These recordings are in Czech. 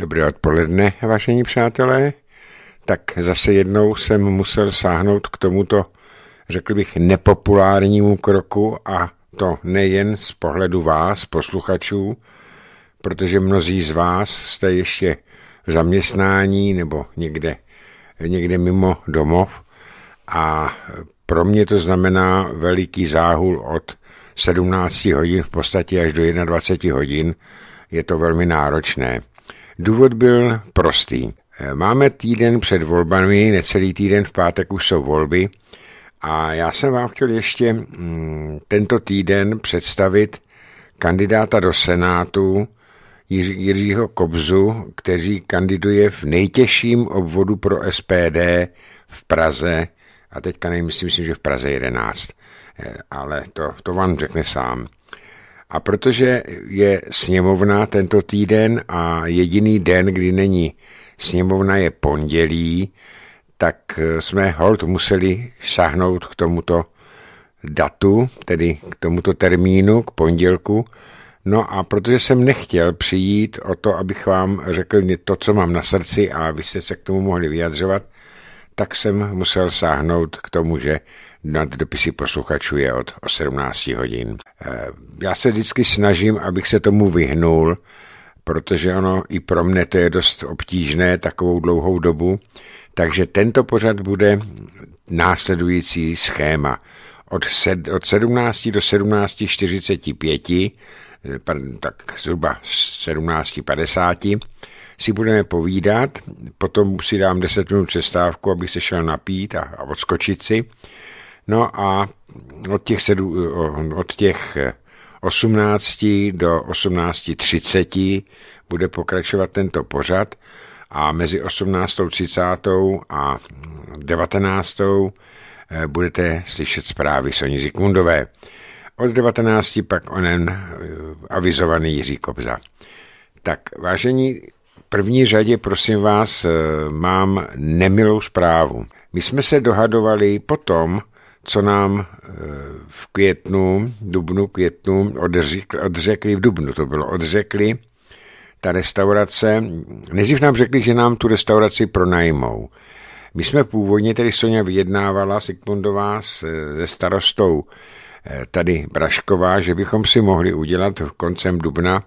Dobré odpoledne, vážení přátelé. Tak zase jednou jsem musel sáhnout k tomuto, řekl bych, nepopulárnímu kroku a to nejen z pohledu vás, posluchačů, protože mnozí z vás jste ještě v zaměstnání nebo někde, někde mimo domov a pro mě to znamená veliký záhul od 17 hodin v podstatě až do 21 hodin. Je to velmi náročné. Důvod byl prostý. Eh, máme týden před volbami, necelý týden v pátek už jsou volby a já jsem vám chtěl ještě mm, tento týden představit kandidáta do Senátu Jiřího Kobzu, který kandiduje v nejtěžším obvodu pro SPD v Praze a teďka nevím, myslím, že v Praze 11, eh, ale to, to vám řekne sám. A protože je sněmovna tento týden a jediný den, kdy není sněmovna, je pondělí, tak eh, jsme hold museli sáhnout k tomuto datu, tedy k tomuto termínu, k pondělku. No a protože jsem nechtěl přijít o to, abych vám řekl to, co mám na srdci a vy jste se k tomu mohli vyjadřovat, tak jsem musel sáhnout k tomu, že nad dopisy posluchačů je od 17 hodin. Eh, já se vždycky snažím, abych se tomu vyhnul, protože ono i pro mne to je dost obtížné takovou dlouhou dobu. Takže tento pořad bude následující schéma. Od, sed, od 17 do 17.45, eh, tak zhruba 17.50, si budeme povídat, potom si dám 10 minut přestávku, abych se šel napít a, a odskočit si. No a od těch, sedu, od těch 18 eh, do 18.30 bude pokračovat tento pořad a mezi 18.30 a 19. Eh, budete slyšet zprávy Soni Zikmundové. Od 19. pak onen eh, avizovaný Jiří Kobza. Tak, vážení, v první řadě, prosím vás, mám nemilou zprávu. My jsme se dohadovali potom, co nám eh, v květnu, dubnu, květnu odřekli, odřekli v dubnu to bylo, odřekli ta restaurace, nejdřív nám řekli, že nám tu restauraci pronajmou. My jsme původně, tedy Sonja vyjednávala Sigmundová se starostou eh, tady Brašková, že bychom si mohli udělat v koncem dubna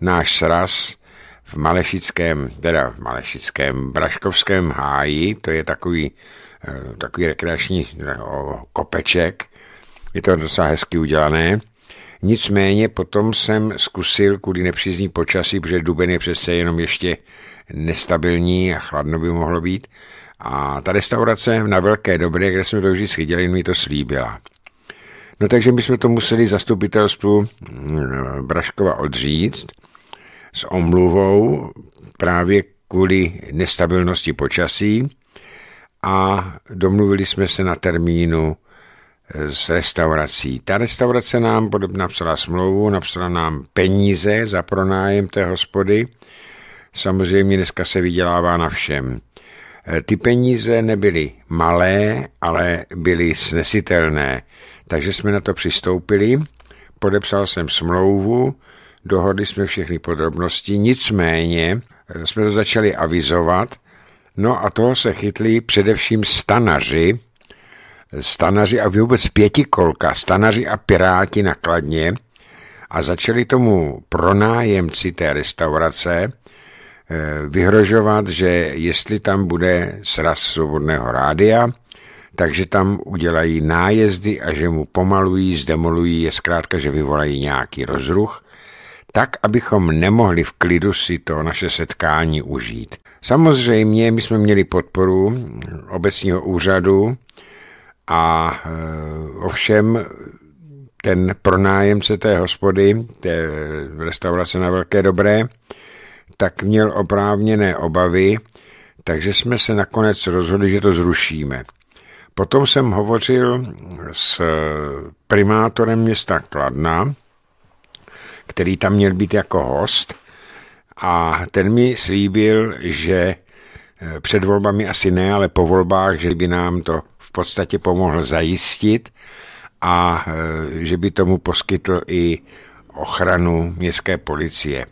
náš sraz v Malešickém, teda v Malešickém, Braškovském háji, to je takový Eh, takový rekreační eh, kopeček. Je to docela hezky udělané. Nicméně potom jsem zkusil kvůli nepřízní počasí, protože duben je přece jenom ještě nestabilní a chladno by mohlo být. A ta restaurace na Velké Dobré, kde jsme to vždy schytili, mi to slíbila. No takže my jsme to museli zastupitelstvu mm, Braškova odříct s omluvou právě kvůli nestabilnosti počasí a domluvili jsme se na termínu eh, s restaurací. Ta restaurace nám napsala smlouvu, napsala nám peníze za pronájem té hospody. Samozřejmě dneska se vydělává na všem. Eh, ty peníze nebyly malé, ale byly snesitelné. Takže jsme na to přistoupili, podepsal jsem smlouvu, dohodli jsme všechny podrobnosti, nicméně eh, jsme to začali avizovat No a toho se chytli především stanaři, stanaři a vůbec pětikolka, stanaři a piráti nakladně a začali tomu pronájemci té restaurace eh, vyhrožovat, že jestli tam bude sraz svobodného rádia, takže tam udělají nájezdy a že mu pomalují, zdemolují je zkrátka, že vyvolají nějaký rozruch tak, abychom nemohli v klidu si to naše setkání užít. Samozřejmě my jsme měli podporu obecního úřadu a e, ovšem ten pronájemce té hospody, té restaurace na Velké Dobré, tak měl oprávněné obavy, takže jsme se nakonec rozhodli, že to zrušíme. Potom jsem hovořil s primátorem města Kladna, který tam měl být jako host a ten mi slíbil, že eh, před volbami asi ne, ale po volbách, že by nám to v podstatě pomohl zajistit a eh, že by tomu poskytl i ochranu městské policie.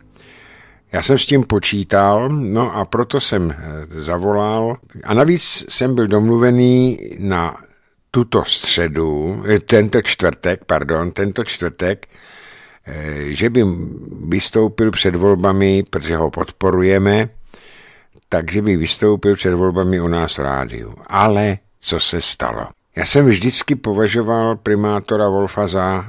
Já jsem s tím počítal, no a proto jsem eh, zavolal. A navíc jsem byl domluvený na tuto středu, tento čtvrtek, pardon, tento čtvrtek Eh, že by vystoupil před volbami, protože ho podporujeme, takže by vystoupil před volbami u nás v rádiu. Ale co se stalo? Já jsem vždycky považoval primátora Wolfa za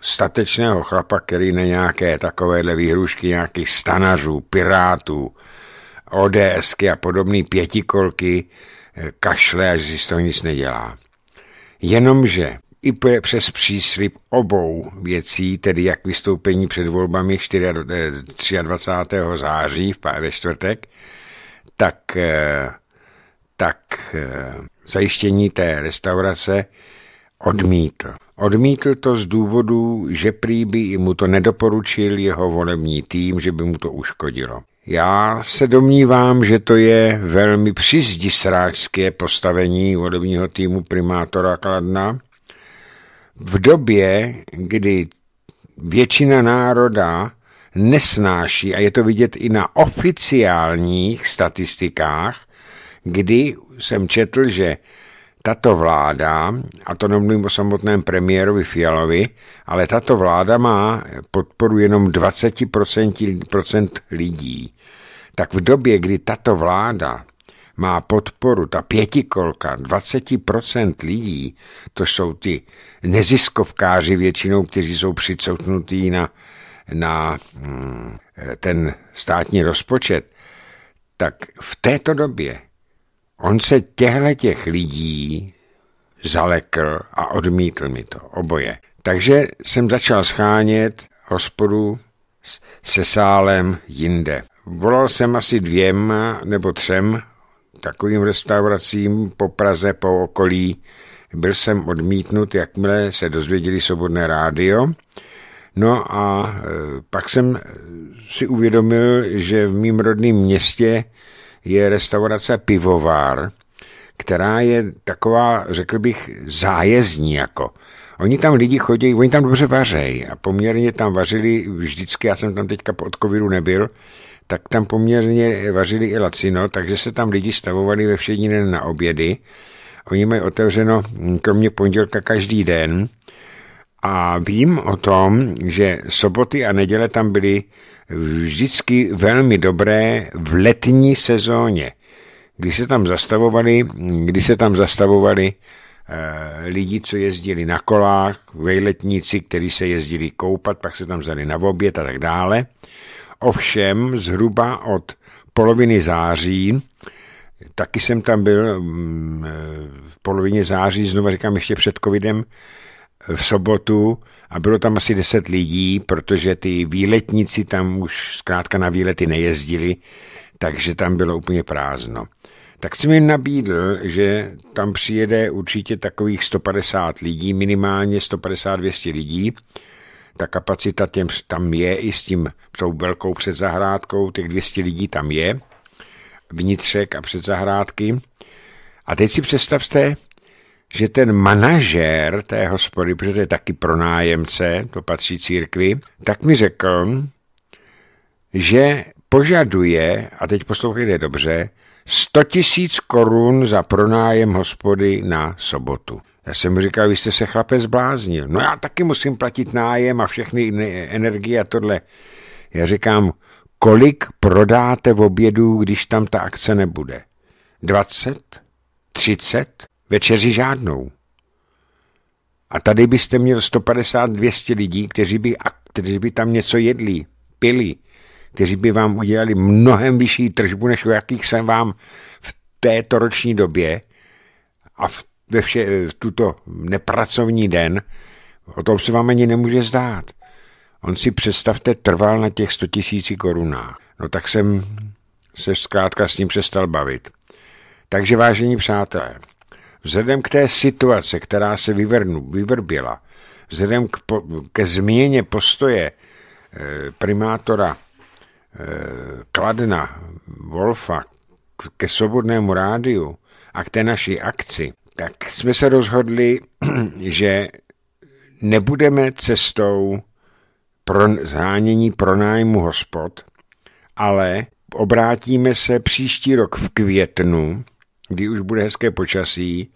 statečného chlapa, který na nějaké takovéhle výhrušky nějakých stanařů, pirátů, ODSky a podobné pětikolky eh, kašle, až si z toho nic nedělá. Jenomže i přes příslip obou věcí, tedy jak vystoupení před volbami 4, 23. Eh, září ve čtvrtek, tak, eh, tak eh, zajištění té restaurace odmítl. Odmítl to z důvodu, že prý by mu to nedoporučil jeho volební tým, že by mu to uškodilo. Já se domnívám, že to je velmi přizdisrážské postavení volebního týmu primátora Kladna, v době, kdy většina národa nesnáší, a je to vidět i na oficiálních statistikách, kdy jsem četl, že tato vláda, a to nemluvím o samotném premiérovi Fialovi, ale tato vláda má podporu jenom 20% lidí. Tak v době, kdy tato vláda má podporu, ta pětikolka, 20% lidí, to jsou ty neziskovkáři většinou, kteří jsou přicoutnutí na, na mm, ten státní rozpočet, tak v této době on se těhle těch lidí zalekl a odmítl mi to, oboje. Takže jsem začal schánět hospodu se sálem jinde. Volal jsem asi dvěma nebo třem takovým restauracím po Praze, po okolí. Byl jsem odmítnut, jakmile se dozvěděli svobodné rádio. No a e, pak jsem e, si uvědomil, že v mém rodném městě je restaurace Pivovár, která je taková, řekl bych, zájezdní jako. Oni tam lidi chodí, oni tam dobře vařejí a poměrně tam vařili vždycky, já jsem tam teďka pod covidu nebyl, tak tam poměrně vařili i lacino, takže se tam lidi stavovali ve všední den na obědy. Oni mají otevřeno hm, kromě pondělka každý den a vím o tom, že soboty a neděle tam byly vždycky velmi dobré v letní sezóně, kdy se tam zastavovali, kdy se tam zastavovali eh, lidi, co jezdili na kolách, vejletníci, kteří se jezdili koupat, pak se tam vzali na oběd a tak dále. Ovšem zhruba od poloviny září, taky jsem tam byl mm, v polovině září, znovu říkám ještě před covidem, v sobotu a bylo tam asi 10 lidí, protože ty výletníci tam už zkrátka na výlety nejezdili, takže tam bylo úplně prázdno. Tak jsem jim nabídl, že tam přijede určitě takových 150 lidí, minimálně 150-200 lidí, ta kapacita těm, tam je i s tím tou velkou předzahrádkou, těch 200 lidí tam je, vnitřek a předzahrádky. A teď si představte, že ten manažér té hospody, protože to je taky pronájemce, to patří církvi, tak mi řekl, že požaduje, a teď poslouchejte dobře, 100 tisíc korun za pronájem hospody na sobotu. Já jsem mu říkal, vy jste se chlape zbláznil. No já taky musím platit nájem a všechny energie a tohle. Já říkám, kolik prodáte v obědu, když tam ta akce nebude? 20? 30? Večeři žádnou. A tady byste měl 150-200 lidí, kteří by, kteří by tam něco jedli, pili, kteří by vám udělali mnohem vyšší tržbu, než o jakých jsem vám v této roční době a v ve vše, tuto nepracovní den, o tom se vám ani nemůže zdát. On si představte trval na těch 100 tisíci korunách. No tak jsem se zkrátka s ním přestal bavit. Takže vážení přátelé, vzhledem k té situace, která se vyvrnu, vyvrbila, vzhledem k po, ke změně postoje e, primátora e, Kladna Wolfa k, ke svobodnému rádiu a k té naší akci, tak jsme se rozhodli, že nebudeme cestou pro zhánění pronájmu hospod, ale obrátíme se příští rok v květnu, kdy už bude hezké počasí,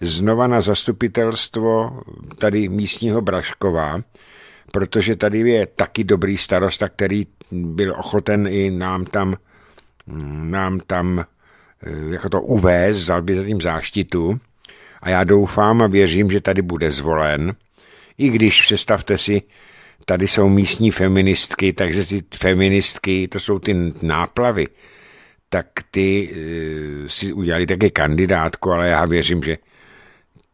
znova na zastupitelstvo tady místního Braškova, protože tady je taky dobrý starosta, který byl ochoten i nám tam, mm, nám tam Eh, jako to uvést, vzal by za tím záštitu a já doufám a věřím, že tady bude zvolen. I když, představte si, tady jsou místní feministky, takže ty feministky, to jsou ty náplavy, tak ty e, si udělali také kandidátku, ale já věřím, že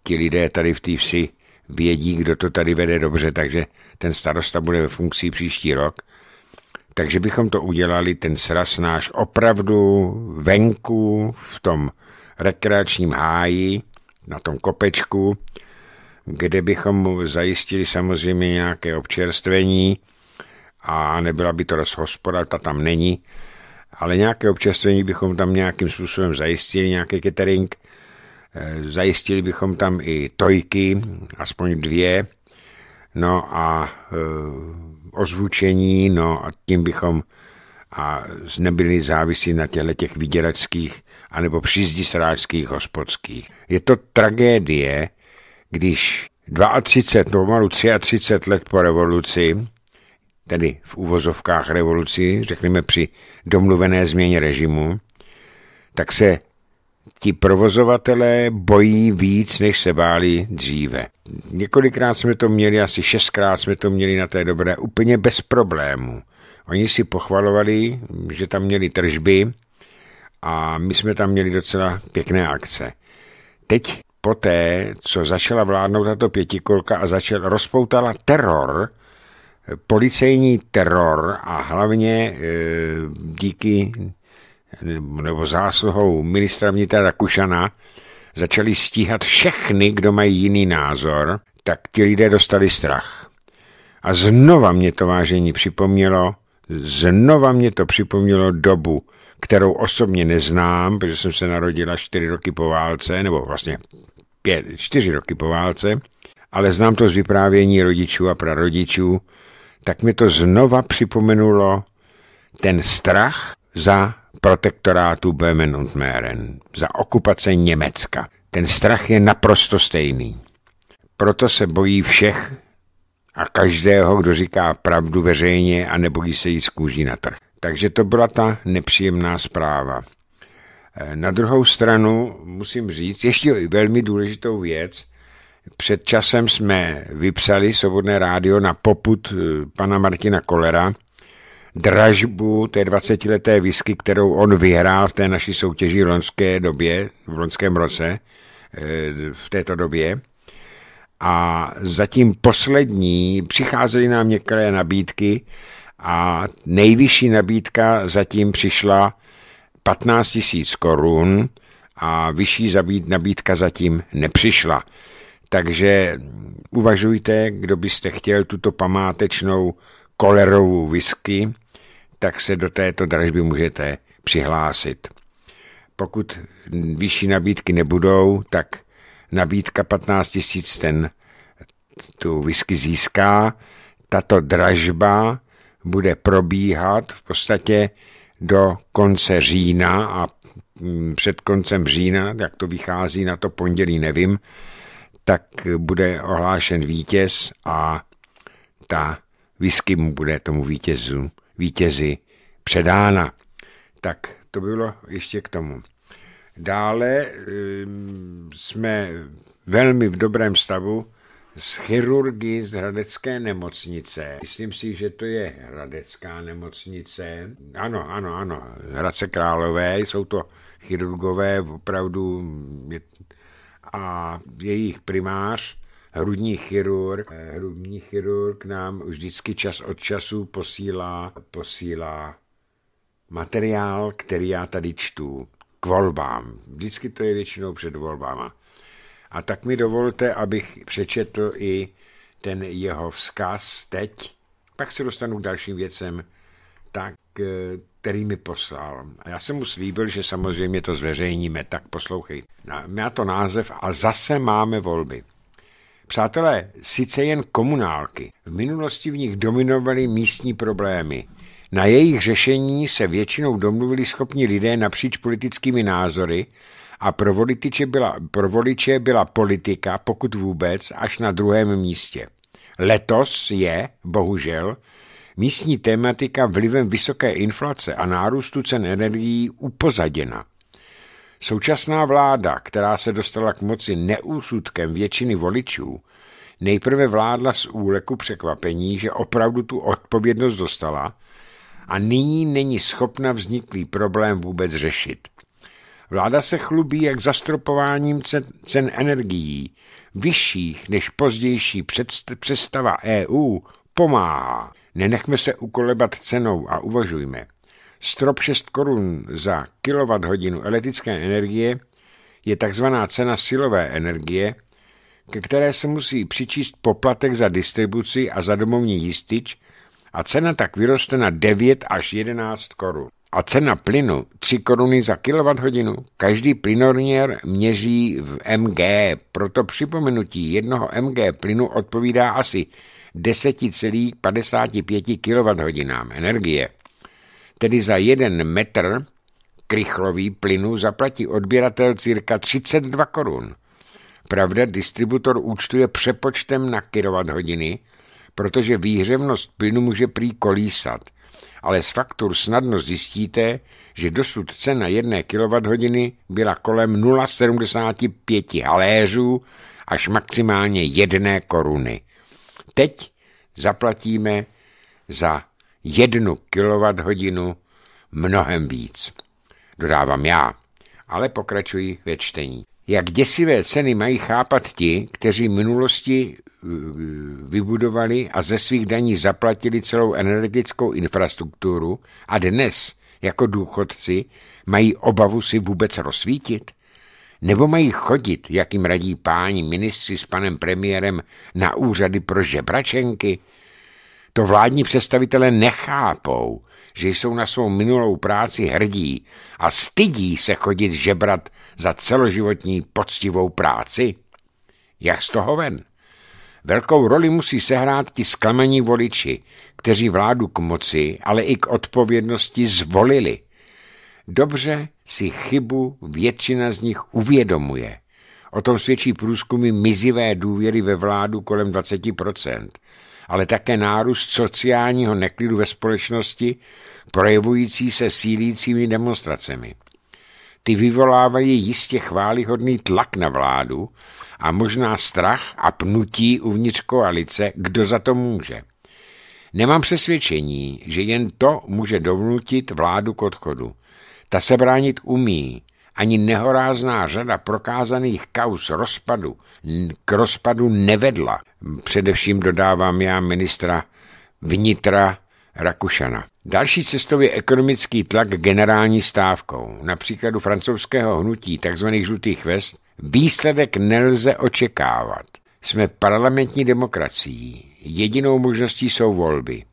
ti lidé tady v té vsi vědí, kdo to tady vede dobře, takže ten starosta bude ve funkci příští rok takže bychom to udělali, ten sraz náš, opravdu venku, v tom rekreačním háji, na tom kopečku, kde bychom mu zajistili samozřejmě nějaké občerstvení a nebyla by to rozhospoda, ta tam není, ale nějaké občerstvení bychom tam nějakým způsobem zajistili, nějaký catering, eh, zajistili bychom tam i tojky, aspoň dvě, no a e, ozvučení, no a tím bychom a nebyli závisí na těle těch vyděračských anebo přizdisráčských hospodských. Je to tragédie, když 32, no pomalu 33 let po revoluci, tedy v úvozovkách revoluci, řekněme při domluvené změně režimu, tak se ti provozovatelé bojí víc, než se báli dříve. Několikrát jsme to měli, asi šestkrát jsme to měli na té dobré, úplně bez problémů. Oni si pochvalovali, že tam měli tržby a my jsme tam měli docela pěkné akce. Teď poté, co začala vládnout tato pětikolka a začal, rozpoutala teror, policejní teror a hlavně e, díky nebo zásluhou ministra vnitra Rakušana začali stíhat všechny, kdo mají jiný názor, tak ti lidé dostali strach. A znova mě to vážení připomnělo, znova mě to připomnělo dobu, kterou osobně neznám, protože jsem se narodila čtyři roky po válce, nebo vlastně pět, čtyři roky po válce, ale znám to z vyprávění rodičů a prarodičů, tak mi to znova připomenulo ten strach za protektorátu Böhmen und Mähren, za okupace Německa. Ten strach je naprosto stejný. Proto se bojí všech a každého, kdo říká pravdu veřejně a nebojí se jí z kůží na trh. Takže to byla ta nepříjemná zpráva. Eh, na druhou stranu musím říct ještě velmi důležitou věc. Před časem jsme vypsali Svobodné rádio na poput eh, pana Martina Kolera, dražbu té 20-leté whisky, kterou on vyhrál v té naší soutěži v loňské době, v loňském roce, eh, v této době. A zatím poslední, přicházely nám některé nabídky a nejvyšší nabídka zatím přišla 15 000 korun a vyšší nabídka zatím nepřišla. Takže uvažujte, kdo byste chtěl tuto památečnou kolerovou whisky tak se do této dražby můžete přihlásit. Pokud vyšší nabídky nebudou, tak nabídka 15 000 ten tu whisky získá. Tato dražba bude probíhat v podstatě do konce října a mm, před koncem října, jak to vychází na to pondělí, nevím, tak bude ohlášen vítěz a ta whisky mu bude tomu vítězu vítězi předána. Tak to bylo ještě k tomu. Dále ehm, jsme velmi v dobrém stavu s chirurgy z Hradecké nemocnice. Myslím si, že to je Hradecká nemocnice. Ano, ano, ano, Hradce Králové, jsou to chirurgové opravdu a jejich primář hrudní chirurg. Eh, hrudní chirurg nám vždycky čas od času posílá, posílá materiál, který já tady čtu k volbám. Vždycky to je většinou před volbama. A tak mi dovolte, abych přečetl i ten jeho vzkaz teď. Pak se dostanu k dalším věcem, tak, eh, který mi poslal. A já jsem mu slíbil, že samozřejmě to zveřejníme, tak poslouchej. Má to název a zase máme volby. Přátelé, sice jen komunálky, v minulosti v nich dominovaly místní problémy. Na jejich řešení se většinou domluvili schopni lidé napříč politickými názory a pro voliče byla, pro voliče byla politika, pokud vůbec, až na druhém místě. Letos je, bohužel, místní tématika vlivem vysoké inflace a nárůstu cen energií upozaděna. Současná vláda, která se dostala k moci neúsudkem většiny voličů, nejprve vládla z úleku překvapení, že opravdu tu odpovědnost dostala a nyní není schopna vzniklý problém vůbec řešit. Vláda se chlubí jak zastropováním cen, cen energií, vyšších než pozdější představa EU pomáhá. Nenechme se ukolebat cenou a uvažujme. Strop 6 korun za kWh elektrické energie je tzv. cena silové energie, ke které se musí přičíst poplatek za distribuci a za domovní jistič a cena tak vyroste na 9 až 11 korun. A cena plynu 3 koruny za kWh. Každý plynorněr měří v MG, proto připomenutí jednoho MG plynu odpovídá asi 10,55 kWh energie tedy za jeden metr krychlový plynu zaplatí odběratel cirka 32 korun. Pravda, distributor účtuje přepočtem na kilowatt hodiny, protože výhřevnost plynu může prý kolísat, ale z faktur snadno zjistíte, že dosud cena jedné kWh byla kolem 0,75 haléřů až maximálně jedné koruny. Teď zaplatíme za jednu kWh mnohem víc. Dodávám já, ale pokračuji ve čtení. Jak děsivé ceny mají chápat ti, kteří v minulosti eh, vybudovali a ze svých daní zaplatili celou energetickou infrastrukturu a dnes jako důchodci mají obavu si vůbec rozsvítit? Nebo mají chodit, jak jim radí páni ministři s panem premiérem, na úřady pro žebračenky? To vládní představitelé nechápou, že jsou na svou minulou práci hrdí a stydí se chodit žebrat za celoživotní poctivou práci? Jak z toho ven? Velkou roli musí sehrát ti sklamení voliči, kteří vládu k moci, ale i k odpovědnosti zvolili. Dobře si chybu většina z nich uvědomuje. O tom svědčí průzkumy mizivé důvěry ve vládu kolem 20% ale také nárůst sociálního neklidu ve společnosti, projevující se sílícími demonstracemi. Ty vyvolávají jistě chválihodný tlak na vládu a možná strach a pnutí uvnitř koalice, kdo za to může. Nemám přesvědčení, že jen to může dovnutit vládu k odchodu. Ta se bránit umí, ani nehorázná řada prokázaných kaus rozpadu k rozpadu nevedla. Především dodávám já ministra vnitra Rakušana. Další cestou je ekonomický tlak generální stávkou. Na příkladu francouzského hnutí tzv. žlutých vest výsledek nelze očekávat. Jsme parlamentní demokracií. Jedinou možností jsou volby.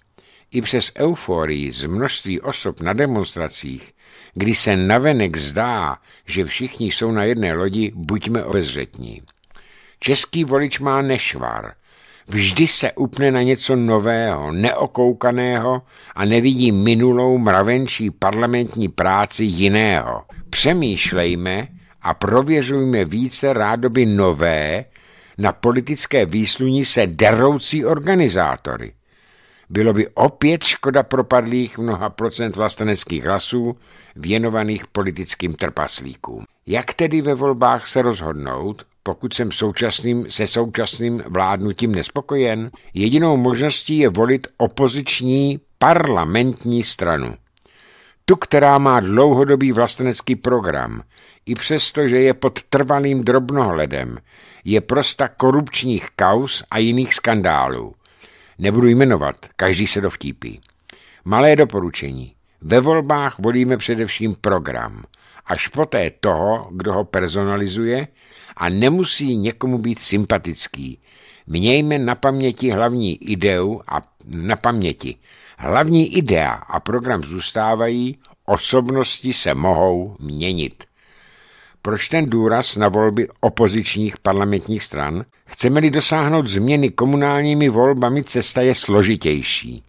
I přes euforii z množství osob na demonstracích kdy se navenek zdá, že všichni jsou na jedné lodi, buďme obezřetní. Český volič má nešvar. Vždy se upne na něco nového, neokoukaného a nevidí minulou mravenčí parlamentní práci jiného. Přemýšlejme a prověřujme více rádoby nové, na politické výsluní se deroucí organizátory bylo by opět škoda propadlých mnoha procent vlasteneckých hlasů věnovaných politickým trpaslíkům. Jak tedy ve volbách se rozhodnout, pokud jsem současným, se současným vládnutím nespokojen? Jedinou možností je volit opoziční parlamentní stranu. Tu, která má dlouhodobý vlastenecký program, i přesto, že je pod trvalým drobnohledem, je prosta korupčních kaus a jiných skandálů. Nebudu jmenovat, každý se dovtípí. Malé doporučení. Ve volbách volíme především program, až poté toho, kdo ho personalizuje a nemusí někomu být sympatický. Mějme na paměti hlavní ideu a na paměti. Hlavní idea a program zůstávají, osobnosti se mohou měnit. Proč ten důraz na volby opozičních parlamentních stran? Chceme-li dosáhnout změny komunálními volbami, cesta je složitější.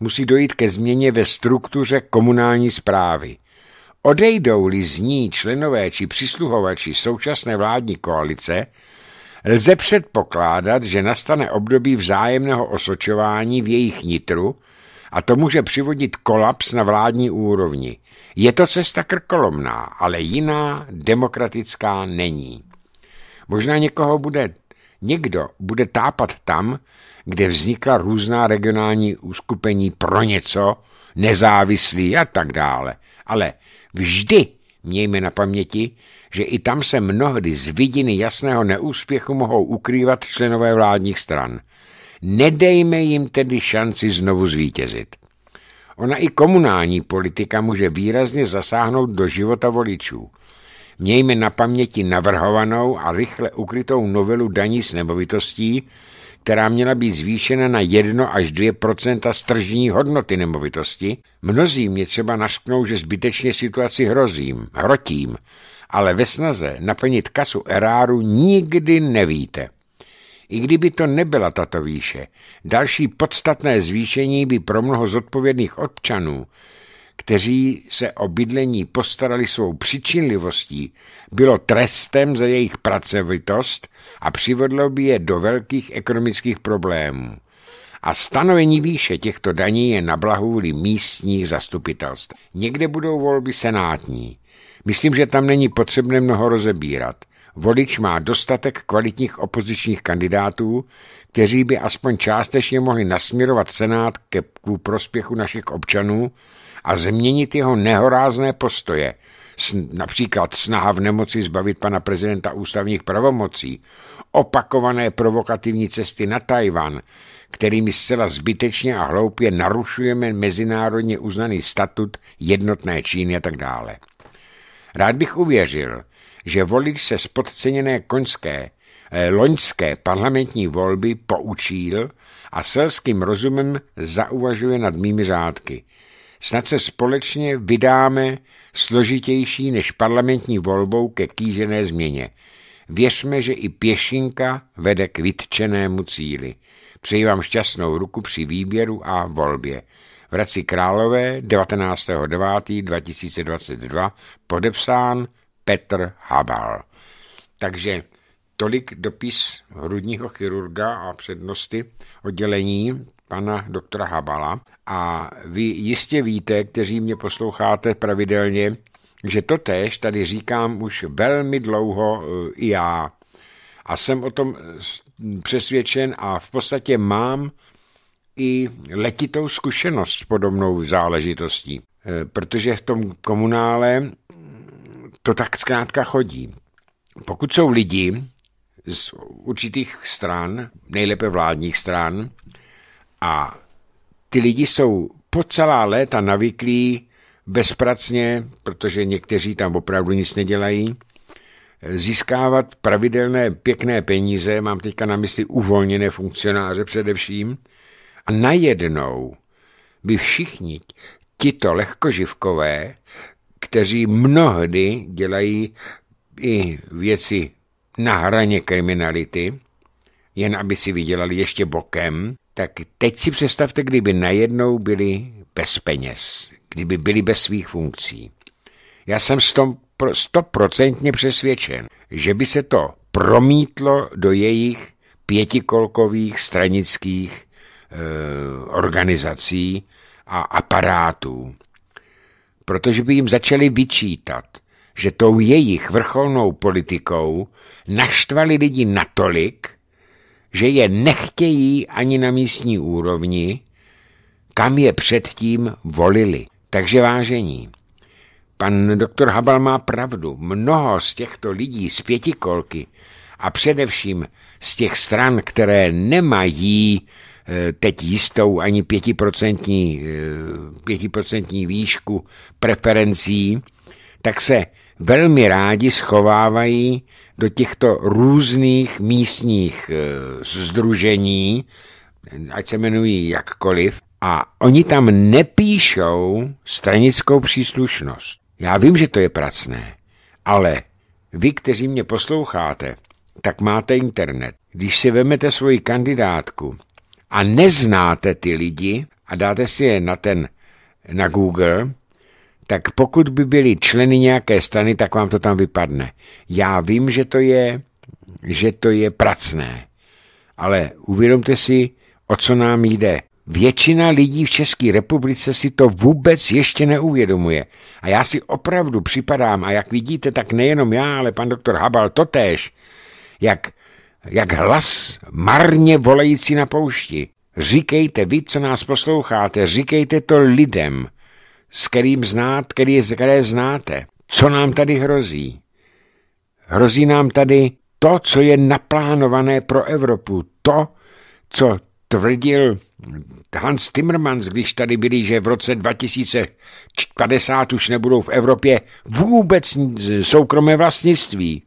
Musí dojít ke změně ve struktuře komunální zprávy. Odejdou-li z ní členové či přisluhovači současné vládní koalice, lze předpokládat, že nastane období vzájemného osočování v jejich nitru a to může přivodit kolaps na vládní úrovni – je to cesta krkolomná, ale jiná demokratická není. Možná někoho bude, někdo bude tápat tam, kde vznikla různá regionální uskupení pro něco, nezávislí a tak dále. Ale vždy mějme na paměti, že i tam se mnohdy z vidiny jasného neúspěchu mohou ukrývat členové vládních stran. Nedejme jim tedy šanci znovu zvítězit. Ona i komunální politika může výrazně zasáhnout do života voličů. Mějme na paměti navrhovanou a rychle ukrytou novelu daní z nemovitostí, která měla být zvýšena na 1 až 2 stržní hodnoty nemovitosti. Mnozí mě třeba našknou, že zbytečně situaci hrozím, hrotím, ale ve snaze naplnit kasu eráru nikdy nevíte. I kdyby to nebyla tato výše, další podstatné zvýšení by pro mnoho zodpovědných občanů, kteří se o bydlení postarali svou přičinlivostí, bylo trestem za jejich pracovitost a přivedlo by je do velkých ekonomických problémů. A stanovení výše těchto daní je na blahůli místních zastupitelstv. Někde budou volby senátní. Myslím, že tam není potřebné mnoho rozebírat. Volič má dostatek kvalitních opozičních kandidátů, kteří by aspoň částečně mohli nasměrovat Senát ke ku prospěchu našich občanů a změnit jeho nehorázné postoje, například snaha v nemoci zbavit pana prezidenta ústavních pravomocí, opakované provokativní cesty na Tajvan, kterými zcela zbytečně a hloupě narušujeme mezinárodně uznaný statut jednotné Číny a tak dále. Rád bych uvěřil, že volič se z podceněné koňské, eh, loňské parlamentní volby poučil a selským rozumem zauvažuje nad mými řádky. Snad se společně vydáme složitější než parlamentní volbou ke kýžené změně. Věřme, že i pěšinka vede k vytčenému cíli. Přeji vám šťastnou ruku při výběru a volbě. Vraci Králové 19.9.2022 podepsán Petr Habal. Takže tolik dopis hrudního chirurga a přednosti oddělení pana doktora Habala. A vy jistě víte, kteří mě posloucháte pravidelně, že to tež tady říkám už velmi dlouho eh, i já. A jsem o tom eh, přesvědčen a v podstatě mám i letitou zkušenost s podobnou záležitostí. Eh, protože v tom komunále to tak zkrátka chodí. Pokud jsou lidi z určitých stran, nejlépe vládních stran, a ty lidi jsou po celá léta navyklí bezpracně, protože někteří tam opravdu nic nedělají, získávat pravidelné pěkné peníze, mám teďka na mysli uvolněné funkcionáře především, a najednou by všichni tito lehkoživkové kteří mnohdy dělají i věci na hraně kriminality, jen aby si vydělali ještě bokem, tak teď si představte, kdyby najednou byli bez peněz, kdyby byli bez svých funkcí. Já jsem stoprocentně přesvědčen, že by se to promítlo do jejich pětikolkových stranických eh, organizací a aparátů protože by jim začali vyčítat, že tou jejich vrcholnou politikou naštvali lidi natolik, že je nechtějí ani na místní úrovni, kam je předtím volili. Takže vážení, pan doktor Habal má pravdu. Mnoho z těchto lidí z pětikolky a především z těch stran, které nemají eh, teď jistou ani pětiprocentní eh, 5% výšku preferencí, tak se velmi rádi schovávají do těchto různých místních združení, e, ať se jmenují jakkoliv, a oni tam nepíšou stranickou příslušnost. Já vím, že to je pracné, ale vy, kteří mě posloucháte, tak máte internet. Když si vemete svoji kandidátku a neznáte ty lidi a dáte si je na ten na Google, tak pokud by byli členy nějaké strany, tak vám to tam vypadne. Já vím, že to je, že to je pracné, ale uvědomte si, o co nám jde. Většina lidí v České republice si to vůbec ještě neuvědomuje. A já si opravdu připadám, a jak vidíte, tak nejenom já, ale pan doktor Habal totéž, jak, jak hlas marně volející na poušti. Říkejte vy, co nás posloucháte, říkejte to lidem, s kterým znát, který, které znáte. Co nám tady hrozí? Hrozí nám tady to, co je naplánované pro Evropu, to, co tvrdil Hans Timmermans, když tady byli, že v roce 2050 už nebudou v Evropě vůbec soukromé vlastnictví.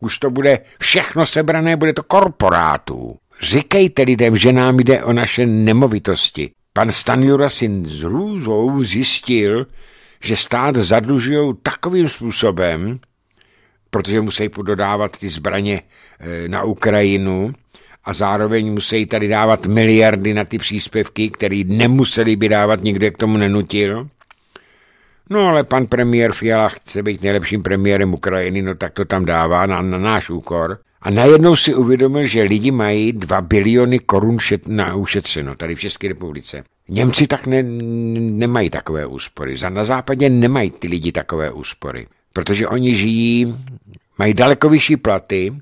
Už to bude všechno sebrané, bude to korporátů. Říkejte lidem, že nám jde o naše nemovitosti. Pan Stanjura si s růzou zjistil, že stát zadlužují takovým způsobem, protože musí pododávat ty zbraně eh, na Ukrajinu a zároveň musí tady dávat miliardy na ty příspěvky, které nemuseli by dávat, nikdo k tomu nenutil. No ale pan premiér Fiala chce být nejlepším premiérem Ukrajiny, no tak to tam dává na, na náš úkor. A najednou si uvědomil, že lidi mají 2 biliony korun šet, na ušetřeno tady v České republice. Němci tak ne, nemají takové úspory. Za na západě nemají ty lidi takové úspory, protože oni žijí, mají daleko vyšší platy,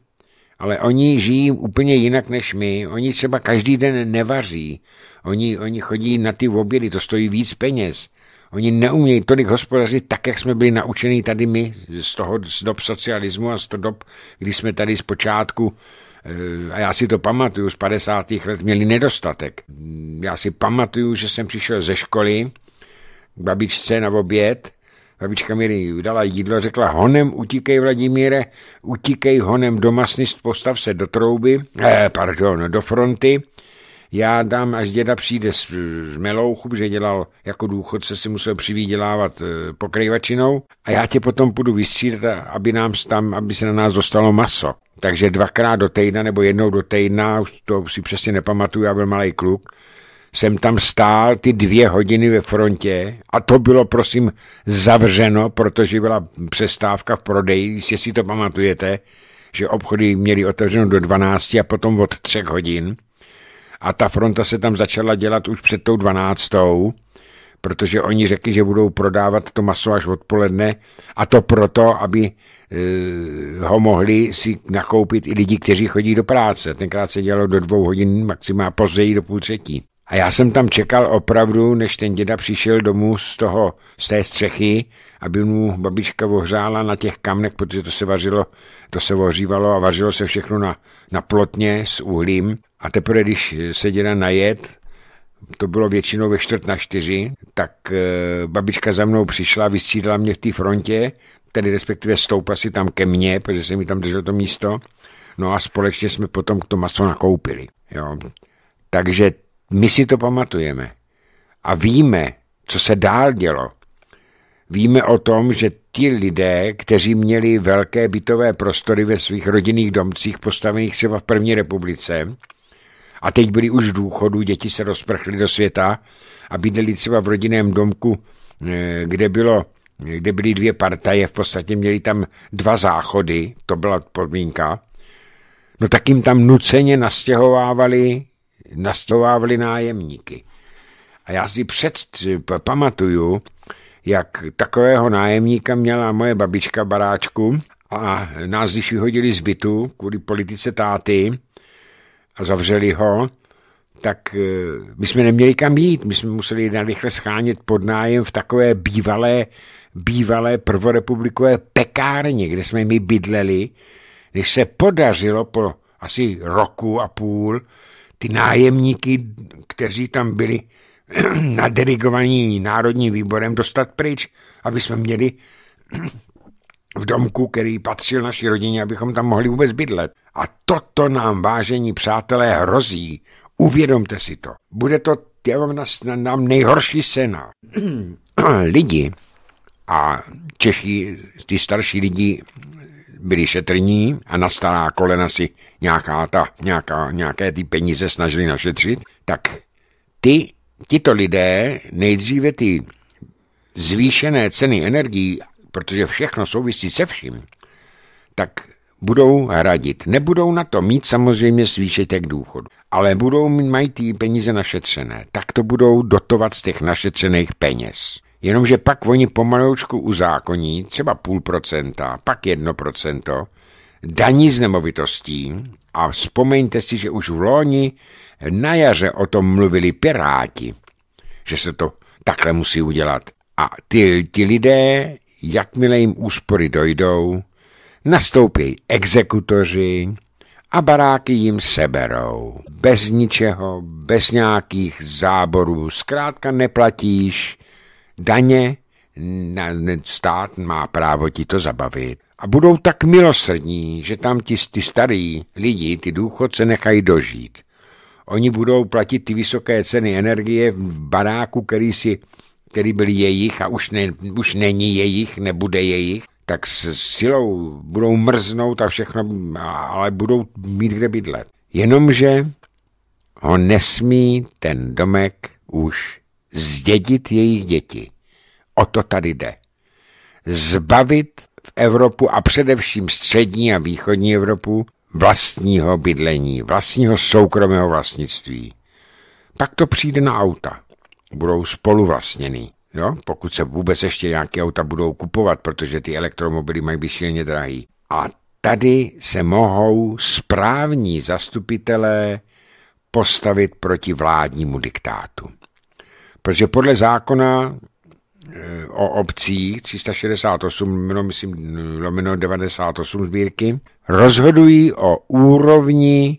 ale oni žijí úplně jinak než my. Oni třeba každý den nevaří. Oni, oni chodí na ty obědy, to stojí víc peněz. Oni neumějí tolik hospodařit tak, jak jsme byli naučeni tady my z toho z dob socialismu a z toho dob, kdy jsme tady z počátku eh, a já si to pamatuju, z 50. let měli nedostatek. Já si pamatuju, že jsem přišel ze školy k babičce na oběd, babička mi dala jídlo, řekla honem utíkej Vladimíre, utíkej honem do masnist, postav se do trouby, eh, pardon, do fronty, já dám, až děda přijde z, s Melouchu, že dělal jako důchodce, si musel přivýdělávat eh, pokryvačinou a já tě potom půjdu vystřídat, aby, nám tam, aby se na nás dostalo maso. Takže dvakrát do týdna nebo jednou do týdna, už to si přesně nepamatuju, já byl malý kluk, jsem tam stál ty dvě hodiny ve frontě a to bylo, prosím, zavřeno, protože byla přestávka v prodeji, jestli si to pamatujete, že obchody měly otevřeno do 12 a potom od 3 hodin a ta fronta se tam začala dělat už před tou dvanáctou, protože oni řekli, že budou prodávat to maso až odpoledne a to proto, aby e, ho mohli si nakoupit i lidi, kteří chodí do práce. Tenkrát se dělalo do dvou hodin, maximálně později do půl třetí. A já jsem tam čekal opravdu, než ten děda přišel domů z, toho, z té střechy, aby mu babička ohřála na těch kamnech, protože to se vařilo, to se ohřívalo a vařilo se všechno na, na plotně s uhlím a teprve, když se děda najet, to bylo většinou ve čtvrt na čtyři, tak eh, babička za mnou přišla, vystřídala mě v té frontě, tedy respektive stoupla si tam ke mně, protože se mi tam držel to místo, no a společně jsme potom to maso nakoupili. Jo. Takže my si to pamatujeme a víme, co se dál dělo. Víme o tom, že ti lidé, kteří měli velké bytové prostory ve svých rodinných domcích postavených třeba v první republice, a teď byli už v důchodu, děti se rozprchly do světa a bydleli třeba v rodinném domku, eh, kde bylo eh, kde byly dvě partaje, v podstatě měli tam dva záchody, to byla podmínka, no tak jim tam nuceně nastěhovávali, nastěhovávali nájemníky. A já si před, pamatuju, jak takového nájemníka měla moje babička baráčku a nás, když vyhodili z bytu kvůli politice táty, a zavřeli ho, tak eh, my jsme neměli kam jít. My jsme museli narychle schánět pod nájem v takové bývalé, bývalé prvorepublikové pekárně, kde jsme my bydleli, když se podařilo po asi roku a půl ty nájemníky, kteří tam byli nadirigovaní Národním výborem, dostat pryč, aby jsme měli v domku, který patřil naší rodině, abychom tam mohli vůbec bydlet. A toto nám, vážení přátelé, hrozí. Uvědomte si to. Bude to na, nám nejhorší sena. lidi a Češi, ty starší lidi byli šetrní a na stará kolena si nějaká ta, nějaká, nějaké ty peníze snažili našetřit, tak ty, tito lidé nejdříve ty zvýšené ceny energií, protože všechno souvisí se vším, tak budou radit. Nebudou na to mít samozřejmě svýšitek důchodu, ale budou mít, mají ty peníze našetřené, tak to budou dotovat z těch našetřených peněz. Jenomže pak oni pomaloučku uzákoní, třeba půl procenta, pak jedno procento, daní z nemovitostí a vzpomeňte si, že už v loni na jaře o tom mluvili piráti, že se to takhle musí udělat. A ty, ty lidé, jakmile jim úspory dojdou, Nastoupí exekutoři a baráky jim seberou. Bez ničeho, bez nějakých záborů. Zkrátka neplatíš daně, stát má právo ti to zabavit. A budou tak milosrdní, že tam ti ty starý lidi, ty důchodce nechají dožít. Oni budou platit ty vysoké ceny energie v baráku, který, si, který byl jejich a už, ne, už není jejich, nebude jejich tak s silou budou mrznout a všechno, ale budou mít kde bydlet. Jenomže ho nesmí ten domek už zdědit jejich děti. O to tady jde. Zbavit v Evropu a především střední a východní Evropu vlastního bydlení, vlastního soukromého vlastnictví. Pak to přijde na auta. Budou spoluvlastněný jo? pokud se vůbec ještě nějaké auta budou kupovat, protože ty elektromobily mají být šíleně drahý. A tady se mohou správní zastupitelé postavit proti vládnímu diktátu. Protože podle zákona eh, o obcích 368, no myslím, lomeno 98 sbírky, rozhodují o úrovni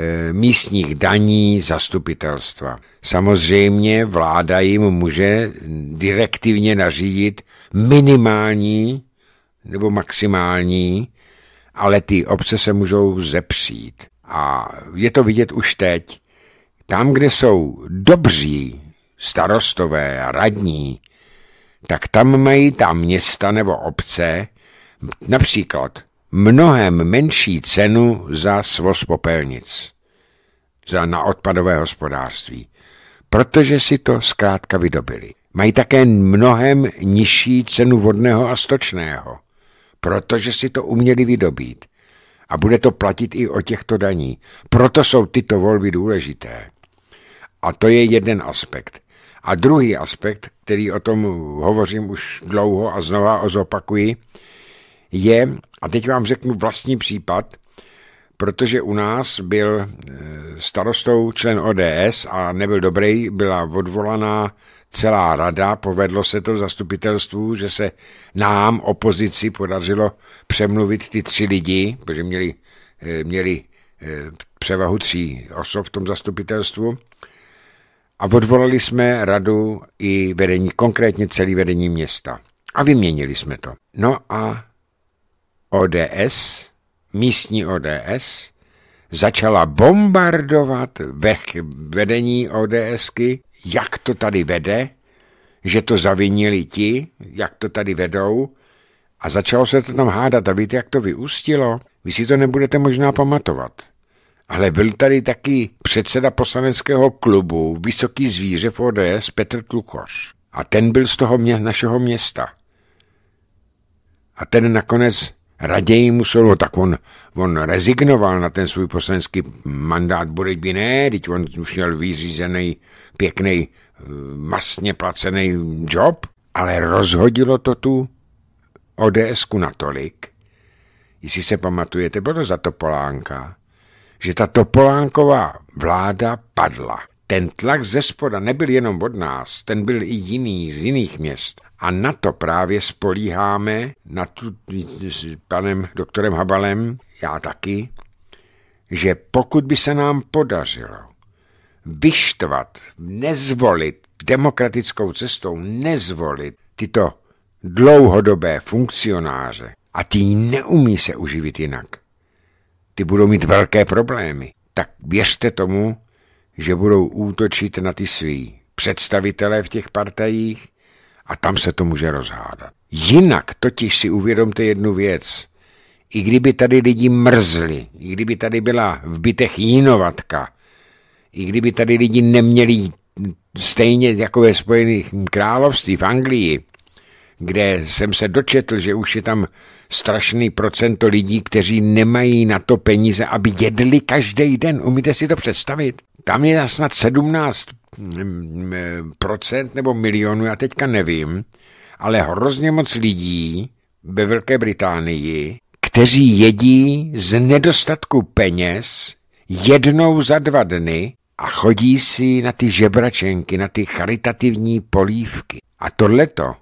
Eh, místních daní, zastupitelstva. Samozřejmě vláda jim může direktivně nařídit minimální nebo maximální, ale ty obce se můžou zepřít. A je to vidět už teď. Tam, kde jsou dobří starostové a radní, tak tam mají ta města nebo obce, například mnohem menší cenu za svoz popelnic, za na odpadové hospodářství, protože si to zkrátka vydobili. Mají také mnohem nižší cenu vodného a stočného, protože si to uměli vydobít. A bude to platit i o těchto daní. Proto jsou tyto volby důležité. A to je jeden aspekt. A druhý aspekt, který o tom hovořím už dlouho a znova ozopakuji, je, a teď vám řeknu vlastní případ, protože u nás byl eh, starostou člen ODS a nebyl dobrý, byla odvolaná celá rada, povedlo se to zastupitelstvu, že se nám, opozici, podařilo přemluvit ty tři lidi, protože měli, eh, měli eh, převahu tří osob v tom zastupitelstvu, a odvolali jsme radu i vedení, konkrétně celý vedení města. A vyměnili jsme to. No a ODS, místní ODS, začala bombardovat vedení ODSky, jak to tady vede, že to zavinili ti, jak to tady vedou, a začalo se to tam hádat a víte, jak to vyústilo? Vy si to nebudete možná pamatovat. Ale byl tady taky předseda poslaneckého klubu, vysoký zvíře v ODS, Petr Tluchoř. A ten byl z toho mě, našeho města. A ten nakonec raději muselo, tak on, on rezignoval na ten svůj poslanecký mandát, bude by ne, teď on už měl vyřízený, pěkný, eh, masně placený job, ale rozhodilo to tu ODSku natolik, jestli se pamatujete, bylo za Topolánka, že ta Topolánková vláda padla. Ten tlak ze spoda nebyl jenom od nás, ten byl i jiný z jiných měst. A na to právě spolíháme, na tu, s panem doktorem Habalem, já taky, že pokud by se nám podařilo vyštvat, nezvolit demokratickou cestou, nezvolit tyto dlouhodobé funkcionáře a ty neumí se uživit jinak, ty budou mít velké problémy. Tak věřte tomu, že budou útočit na ty svý představitelé v těch partajích a tam se to může rozhádat. Jinak totiž si uvědomte jednu věc. I kdyby tady lidi mrzli, i kdyby tady byla v bytech jinovatka, i kdyby tady lidi neměli stejně jako ve Spojených království v Anglii, kde jsem se dočetl, že už je tam strašný procento lidí, kteří nemají na to peníze, aby jedli každý den. Umíte si to představit? Tam je snad 17 mm, mm, procent nebo milionů, já teďka nevím, ale hrozně moc lidí ve Velké Británii, kteří jedí z nedostatku peněz jednou za dva dny a chodí si na ty žebračenky, na ty charitativní polívky. A tohleto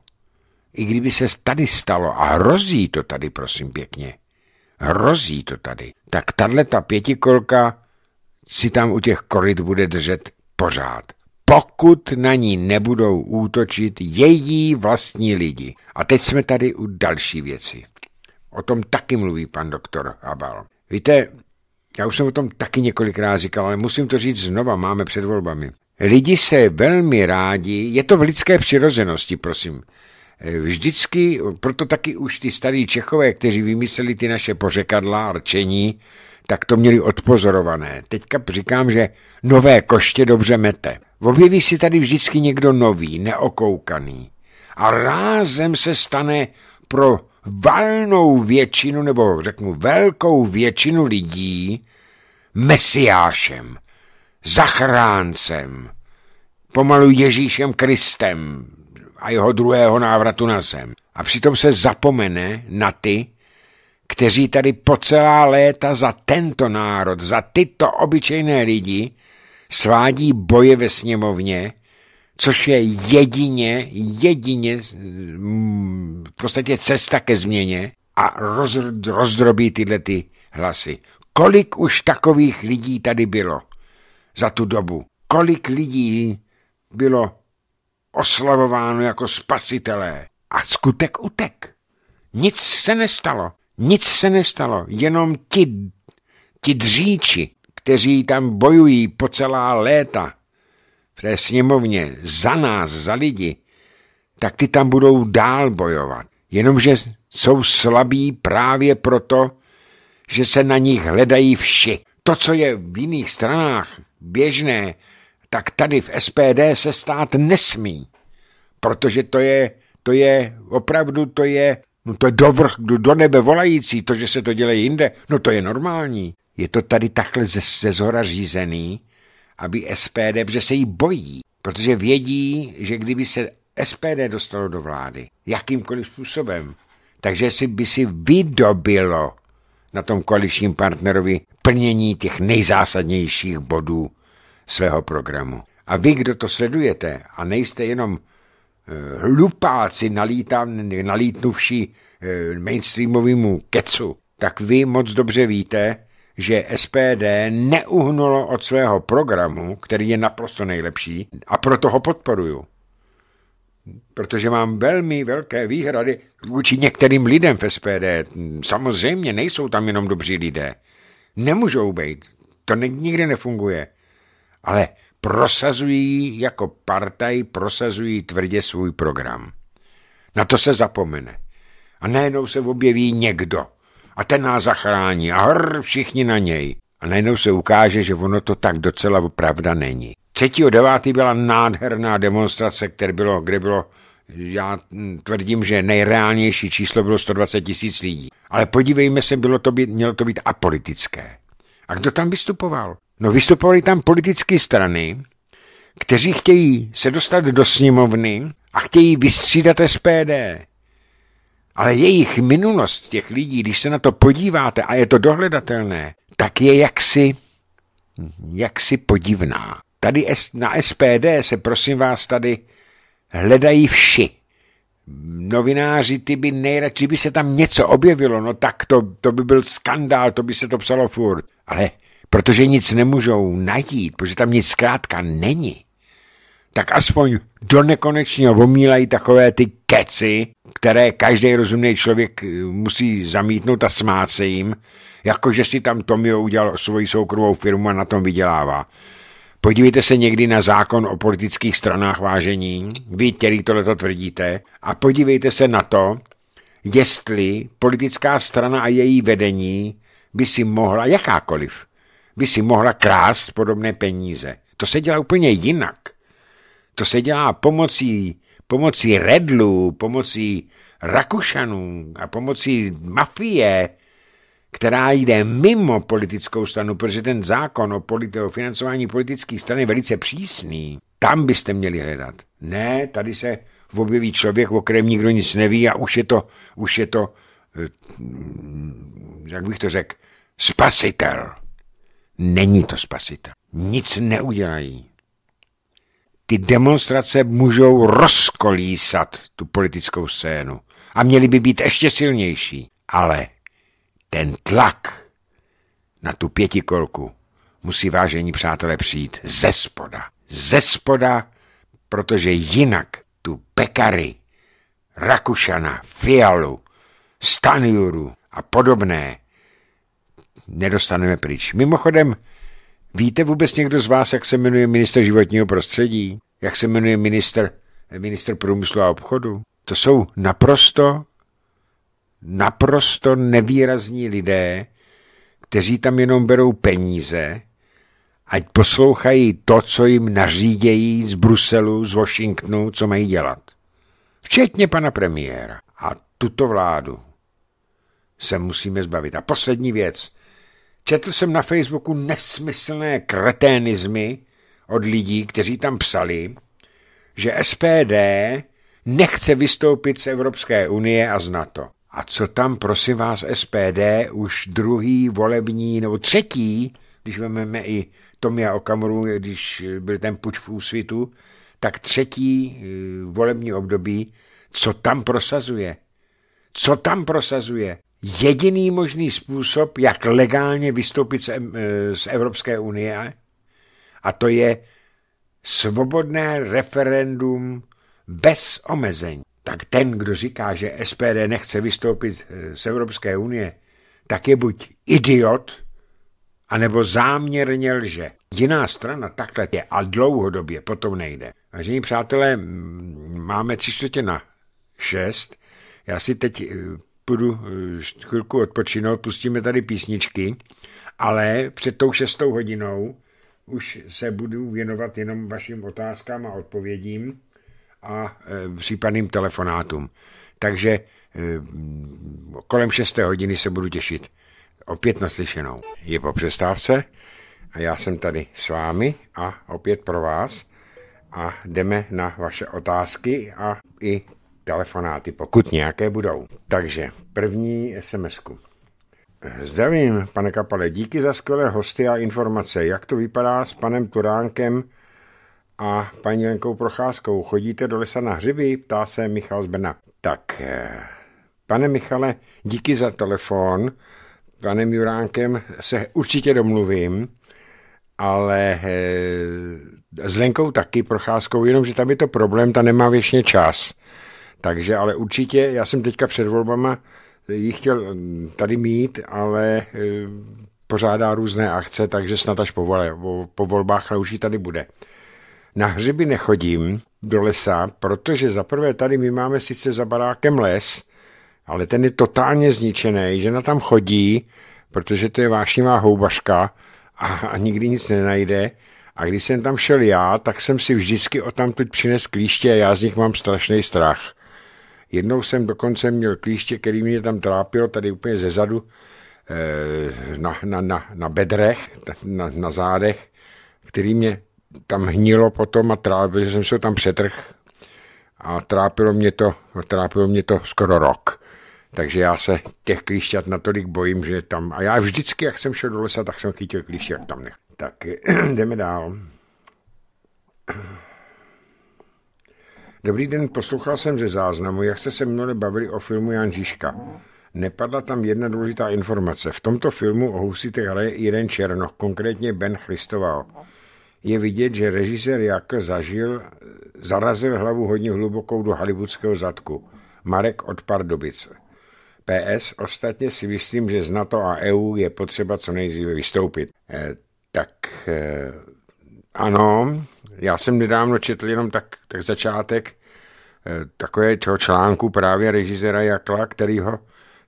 i kdyby se tady stalo, a hrozí to tady, prosím pěkně, hrozí to tady, tak tahle ta pětikolka si tam u těch koryt bude držet pořád. Pokud na ní nebudou útočit její vlastní lidi. A teď jsme tady u další věci. O tom taky mluví pan doktor Abal. Víte, já už jsem o tom taky několikrát říkal, ale musím to říct znova, máme před volbami. Lidi se velmi rádi, je to v lidské přirozenosti, prosím, Eh, vždycky, proto taky už ty starí Čechové, kteří vymysleli ty naše pořekadla a rčení, tak to měli odpozorované. Teďka říkám, že nové koště dobře mete. Objeví si tady vždycky někdo nový, neokoukaný. A rázem se stane pro valnou většinu, nebo řeknu velkou většinu lidí, mesiášem, zachráncem, pomalu Ježíšem Kristem, a jeho druhého návratu na zem. A přitom se zapomene na ty, kteří tady po celá léta za tento národ, za tyto obyčejné lidi svádí boje ve sněmovně, což je jedině, jedině v podstatě cesta ke změně a roz, rozdrobí tyhle ty hlasy. Kolik už takových lidí tady bylo za tu dobu? Kolik lidí bylo oslavováno jako spasitelé. A skutek utek. Nic se nestalo. Nic se nestalo. Jenom ti, ti dříči, kteří tam bojují po celá léta v té sněmovně za nás, za lidi, tak ty tam budou dál bojovat. Jenomže jsou slabí právě proto, že se na nich hledají vši. To, co je v jiných stranách běžné, tak tady v SPD se stát nesmí, protože to je, to je opravdu, to je, no to je do, vrch, do, do nebe volající, to, že se to dělají jinde, no to je normální. Je to tady takhle ze, ze zhora řízený, aby SPD, že se jí bojí, protože vědí, že kdyby se SPD dostalo do vlády, jakýmkoliv způsobem, takže si by si vydobilo na tom koaličním partnerovi plnění těch nejzásadnějších bodů svého programu. A vy, kdo to sledujete a nejste jenom eh, hlupáci nalítá, nalítnuvší eh, mainstreamovému kecu, tak vy moc dobře víte, že SPD neuhnulo od svého programu, který je naprosto nejlepší, a proto ho podporuju. Protože mám velmi velké výhrady vůči některým lidem v SPD. Samozřejmě nejsou tam jenom dobří lidé. Nemůžou být. To nikdy nefunguje ale prosazují jako partaj, prosazují tvrdě svůj program. Na to se zapomene. A najednou se objeví někdo. A ten nás zachrání. A hr, všichni na něj. A najednou se ukáže, že ono to tak docela pravda není. 3.9. byla nádherná demonstrace, které bylo, kde bylo, já tvrdím, že nejreálnější číslo bylo 120 tisíc lidí. Ale podívejme se, bylo to být, mělo to být apolitické. A kdo tam vystupoval? No vystupovali tam politické strany, kteří chtějí se dostat do sněmovny a chtějí vystřídat SPD. Ale jejich minulost těch lidí, když se na to podíváte a je to dohledatelné, tak je jaksi, jaksi podivná. Tady na SPD se, prosím vás, tady hledají vši. Novináři ty by nejradši, by se tam něco objevilo, no tak to, to by byl skandál, to by se to psalo furt. Ale protože nic nemůžou najít, protože tam nic zkrátka není, tak aspoň do nekonečního omílají takové ty keci, které každý rozumný člověk eh, musí zamítnout a smát se jim, jakože si tam Tomio udělal svoji soukromou firmu a na tom vydělává. Podívejte se někdy na zákon o politických stranách vážení, vy, který tohleto tvrdíte, a podívejte se na to, jestli politická strana a její vedení by si mohla jakákoliv by si mohla krást podobné peníze. To se dělá úplně jinak. To se dělá pomocí, pomocí redlů, pomocí Rakušanů a pomocí mafie, která jde mimo politickou stranu, protože ten zákon o, politi- o financování politických stran je velice přísný. Tam byste měli hledat. Ne, tady se objeví člověk, o kterém nikdo nic neví a už je to, už je to eh, jak bych to řekl, spasitel. Není to spasitel. Nic neudělají. Ty demonstrace můžou rozkolísat tu politickou scénu a měly by být ještě silnější. Ale ten tlak na tu pětikolku musí vážení přátelé přijít ze spoda. Ze spoda, protože jinak tu pekary, Rakušana, Fialu, Stanjuru a podobné nedostaneme pryč. Mimochodem, víte vůbec někdo z vás, jak se jmenuje minister životního prostředí? Jak se jmenuje minister, eh, minister průmyslu a obchodu? To jsou naprosto, naprosto nevýrazní lidé, kteří tam jenom berou peníze, ať poslouchají to, co jim nařídějí z Bruselu, z Washingtonu, co mají dělat. Včetně pana premiéra. A tuto vládu se musíme zbavit. A poslední věc. Četl jsem na Facebooku nesmyslné kreténizmy od lidí, kteří tam psali, že SPD nechce vystoupit z Evropské unie a z NATO. A co tam, prosím vás, SPD už druhý volební nebo třetí, když vezmeme i Tomia Okamuru, když byl ten puč v úsvitu, tak třetí eh, volební období, co tam prosazuje? Co tam prosazuje? jediný možný způsob, jak legálně vystoupit eh, z, Evropské unie, a to je svobodné referendum bez omezení. Tak ten, kdo říká, že SPD nechce vystoupit eh, z Evropské unie, tak je buď idiot, anebo záměrně lže. Jiná strana takhle je a dlouhodobě potom nejde. Vážení přátelé, máme tři čtvrtě na šest. Já si teď eh, půjdu eh, chvilku odpočinout, pustíme tady písničky, ale před tou šestou hodinou už se budu věnovat jenom vašim otázkám a odpovědím a případným eh, telefonátům. Takže eh, kolem šesté hodiny se budu těšit. Opět naslyšenou. Je po přestávce a já jsem tady s vámi a opět pro vás a jdeme na vaše otázky a i telefonáty, pokud nějaké budou. Takže první sms -ku. Zdravím, pane Kapale, díky za skvělé hosty a informace. Jak to vypadá s panem Turánkem a paní Lenkou Procházkou? Chodíte do lesa na hřiby? Ptá se Michal z Brna. Tak, eh, pane Michale, díky za telefon. Panem Juránkem se určitě domluvím ale eh, s Lenkou taky, Procházkou, jenomže tam je to problém, ta nemá věčně čas. Takže ale určitě, já jsem teďka před volbama ji chtěl mm, tady mít, ale e, pořádá různé akce, takže snad až po, vole, po volbách ale už ji tady bude. Na hřiby nechodím do lesa, protože zaprvé tady my máme sice za barákem les, ale ten je totálně zničený, žena tam chodí, protože to je vášnivá houbařka a, a nikdy nic nenajde. A když jsem tam šel já, tak jsem si vždycky o tamtud přines klíště a já z nich mám strašný strach. Jednou jsem dokonce měl klíště, který mě tam trápil, tady úplně ze zadu, eh, na, na, na, na bedrech, na, na zádech, který mě tam hnilo potom a trápil, že jsem se tam přetrh a trápilo mě to, trápilo mě to skoro rok. Takže já se těch klíšťat natolik bojím, že tam... A já vždycky, jak jsem šel do lesa, tak jsem chytil klíště, jak tam nech. Tak jdeme dál. Dobrý den, poslouchal jsem ze záznamu, jak jste se mnou bavili o filmu Jan Žižka. Nepadla tam jedna důležitá informace. V tomto filmu o husitech hraje jeden Černoch, konkrétně Ben Christoval. Je vidět, že režisér Jakl zažil, zarazil hlavu hodně hlubokou do hollywoodského zadku. Marek od Pardubice. PS, ostatně si myslím, že z NATO a EU je potřeba co nejdříve vystoupit. Eh, tak eh, ano, já jsem nedávno četl jenom tak, tak začátek eh, takové toho článku právě režiséra Jakla, který ho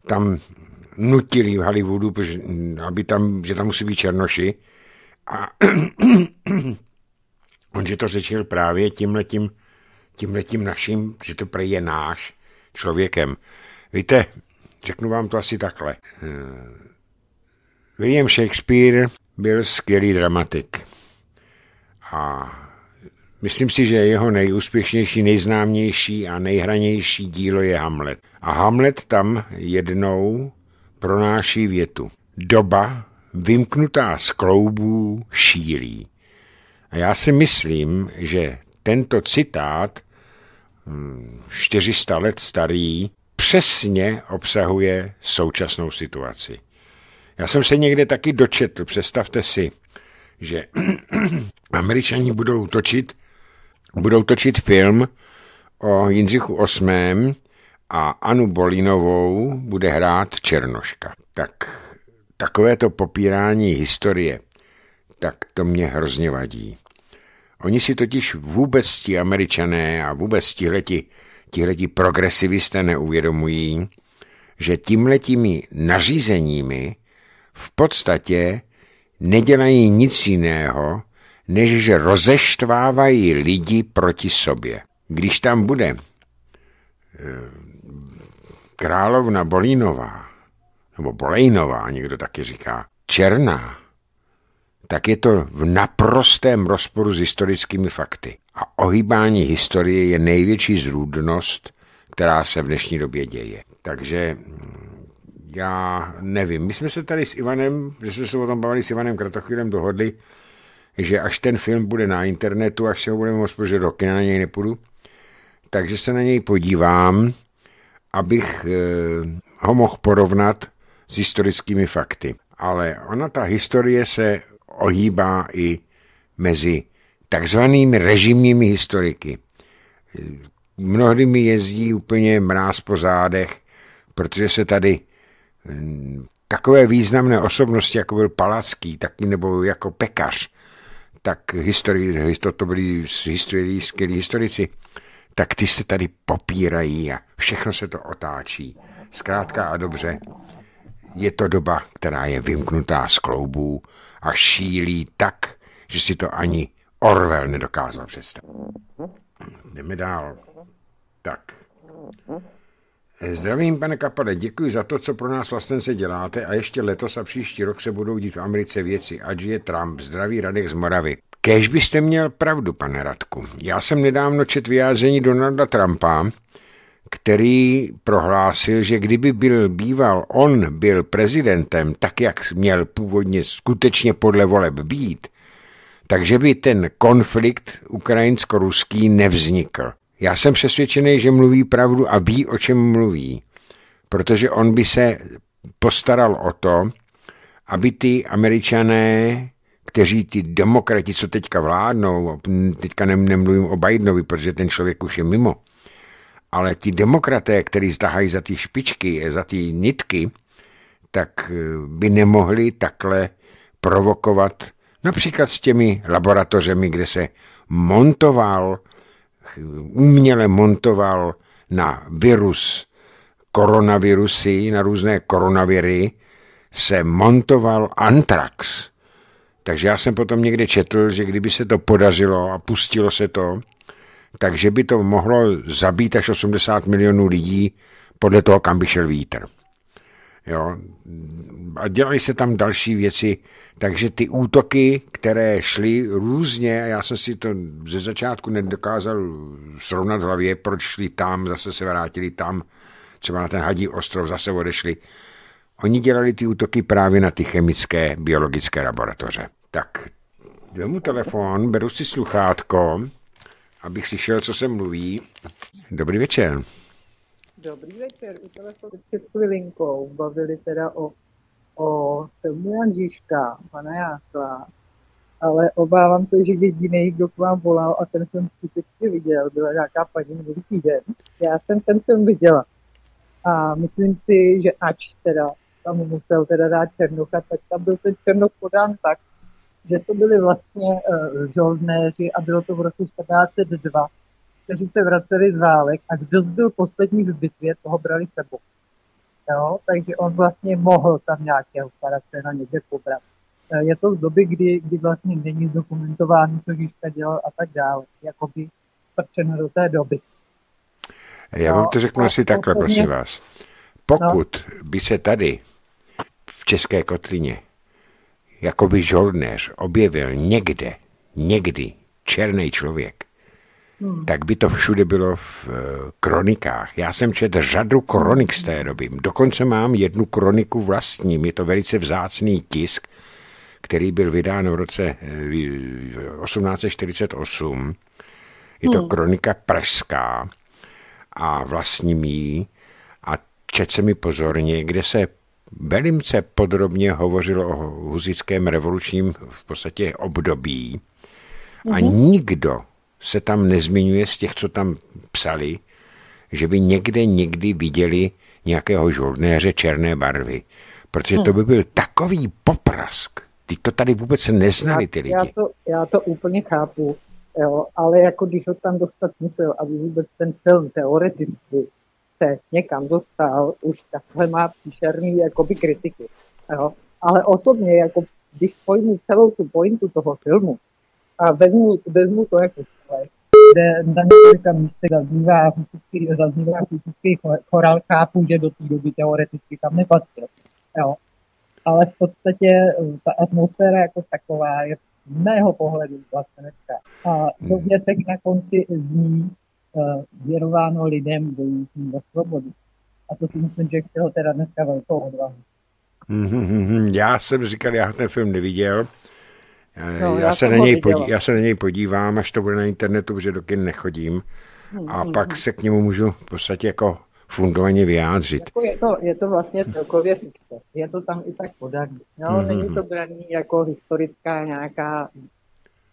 tam nutili v Hollywoodu, mm, aby tam, že tam musí být černoši. A on, že to řečil právě tímhletím, tímhletím naším, že to prej je náš člověkem. Víte, řeknu vám to asi takhle. Eh, William Shakespeare byl skvělý dramatik. A Myslím si, že jeho nejúspěšnější, nejznámější a nejhranější dílo je Hamlet. A Hamlet tam jednou pronáší větu. Doba, vymknutá z kloubů, šílí. A já si myslím, že tento citát, 400 hm, let starý, přesně obsahuje současnou situaci. Já jsem se někde taky dočetl, představte si, že američani budou točit budou točit film o Jindřichu osmém a Anu Bolinovou bude hrát Černoška. Tak takové to popírání historie, tak to mě hrozně vadí. Oni si totiž vůbec ti američané a vůbec tihleti, tihleti progresivisté neuvědomují, že tímhletími nařízeními v podstatě nedělají nic jiného, než že rozeštvávají lidi proti sobě. Když tam bude eh, královna Bolínová, nebo Bolejnová, někdo taky říká, černá, tak je to v naprostém rozporu s historickými fakty. A ohýbání historie je největší zrůdnost, která se v dnešní době děje. Takže mm, já nevím. My jsme se tady s Ivanem, že jsme se o tom bavili s Ivanem Kratochvílem, dohodli, že až ten film bude na internetu, až se ho budeme moct, protože do na něj nepůjdu, takže se na něj podívám, abych e, ho mohl porovnat s historickými fakty. Ale ona, ta historie se ohýbá i mezi takzvanými režimními historiky. Mnohdy mi jezdí úplně mráz po zádech, protože se tady hm, takové významné osobnosti, jako byl Palacký, taky nebo jako pekař, tak historii, to, to byli historii, skvělí historici, tak ty se tady popírají a všechno se to otáčí. Zkrátka a dobře, je to doba, která je vymknutá z kloubů a šílí tak, že si to ani Orwell nedokázal představit. Hm, jdeme dál. Tak. Zdravím, pane Kapale, děkuji za to, co pro nás vlastně se děláte a ještě letos a příští rok se budou dít v Americe věci, ať je Trump, zdravý Radek z Moravy. Kež byste měl pravdu, pane Radku. Já jsem nedávno čet vyjádření Donalda Trumpa, který prohlásil, že kdyby byl býval, on byl prezidentem, tak jak měl původně skutečně podle voleb být, takže by ten konflikt ukrajinsko-ruský nevznikl. Já jsem přesvědčený, že mluví pravdu a ví, o čem mluví, protože on by se postaral o to, aby ty američané, kteří ty demokrati, co teďka vládnou, teďka nemluvím o Bidenovi, protože ten člověk už je mimo, ale ty demokraté, kteří zdahají za ty špičky, za ty nitky, tak eh, by nemohli takhle provokovat například s těmi laboratořemi, kde se montoval uměle montoval na virus koronavirusy, na různé koronaviry, se montoval antrax. Takže já jsem potom někde četl, že kdyby se to podařilo a pustilo se to, takže by to mohlo zabít až 80 milionů lidí podle toho, kam by šel vítr. Jo. A dělají se tam další věci, takže ty útoky, které šly různě, a já jsem si to ze začátku nedokázal srovnat v hlavě, proč šli tam, zase se vrátili tam, třeba na ten hadí ostrov zase odešli. Oni dělali ty útoky právě na ty chemické, biologické laboratoře. Tak, vemu telefon, beru si sluchátko, abych slyšel, co se mluví. Dobrý večer. Dobrý večer, u telefonu před chvilinkou bavili teda o, o filmu Janžiška, pana Jáchla, ale obávám se, že jediný kdo k vám volal a ten jsem skutečně viděl, byla nějaká paní minulý týden, já jsem ten jsem viděla. A myslím si, že ač teda tam musel teda dát Černocha, tak tam byl ten Černoch podán tak, že to byly vlastně uh, eh, žolnéři a bylo to v roce 1402 kteří se vraceli z válek a kdo byl poslední v bitvě, toho brali sebou. Jo? Takže on vlastně mohl tam nějakého charakteru někde pobrat. Eh, je to z doby, kdy, kdy vlastně není zdokumentováno, co Žižka dělal a tak dále. Jakoby prčeno do té doby. Já vám no, to řeknu no, asi takhle, osobně... prosím vás. Pokud no. by se tady v České kotlině jakoby žolnéř objevil někde, někdy černý člověk, Hmm. tak by to všude bylo v eh, kronikách. Já jsem četl řadu kronik z té doby. Dokonce mám jednu kroniku vlastní. Je to velice vzácný tisk, který byl vydán v roce 1848. Eh, Je to hmm. kronika pražská a vlastní mý. a čet se mi pozorně, kde se velice podrobně hovořilo o huzickém revolučním v podstatě období a mhm. nikdo se tam nezmiňuje z těch, co tam psali, že by někde někdy viděli nějakého žoldnéře černé barvy. Protože to by byl takový poprask. Ty to tady vůbec neznali ty lidi. Já to, já to úplně chápu, jo, ale jako když ho tam dostat musel, aby vůbec ten film teoreticky se někam dostal, už takhle má příšerný jakoby kritiky. Jo. Ale osobně, jako když pojmu celou tu pointu toho filmu a vezmu, vezmu to jako kde na několika místech zaznívá akustický, zaznívá akustický choral, chápu, že do té doby teoreticky tam nepatřil. Jo. Ale v podstatě eh, ta atmosféra jako taková je z mého pohledu dneska. A dovětek hmm. na konci zní uh, věrováno lidem bojujícím za svobodu. A to si myslím, že chtělo teda dneska velkou odvahu. Mm-hmm, já jsem říkal, já ten film neviděl, Eh, no, já, já, se na něj podí, já se na něj podívám, až to bude na internetu, protože do kin nechodím. A hmm pak se k němu můžu v podstatě jako fundovaně vyjádřit. Jako je, to, je to vlastně celkově fikce. Je to tam i tak podat. No, hmm není to braný jako historická nějaká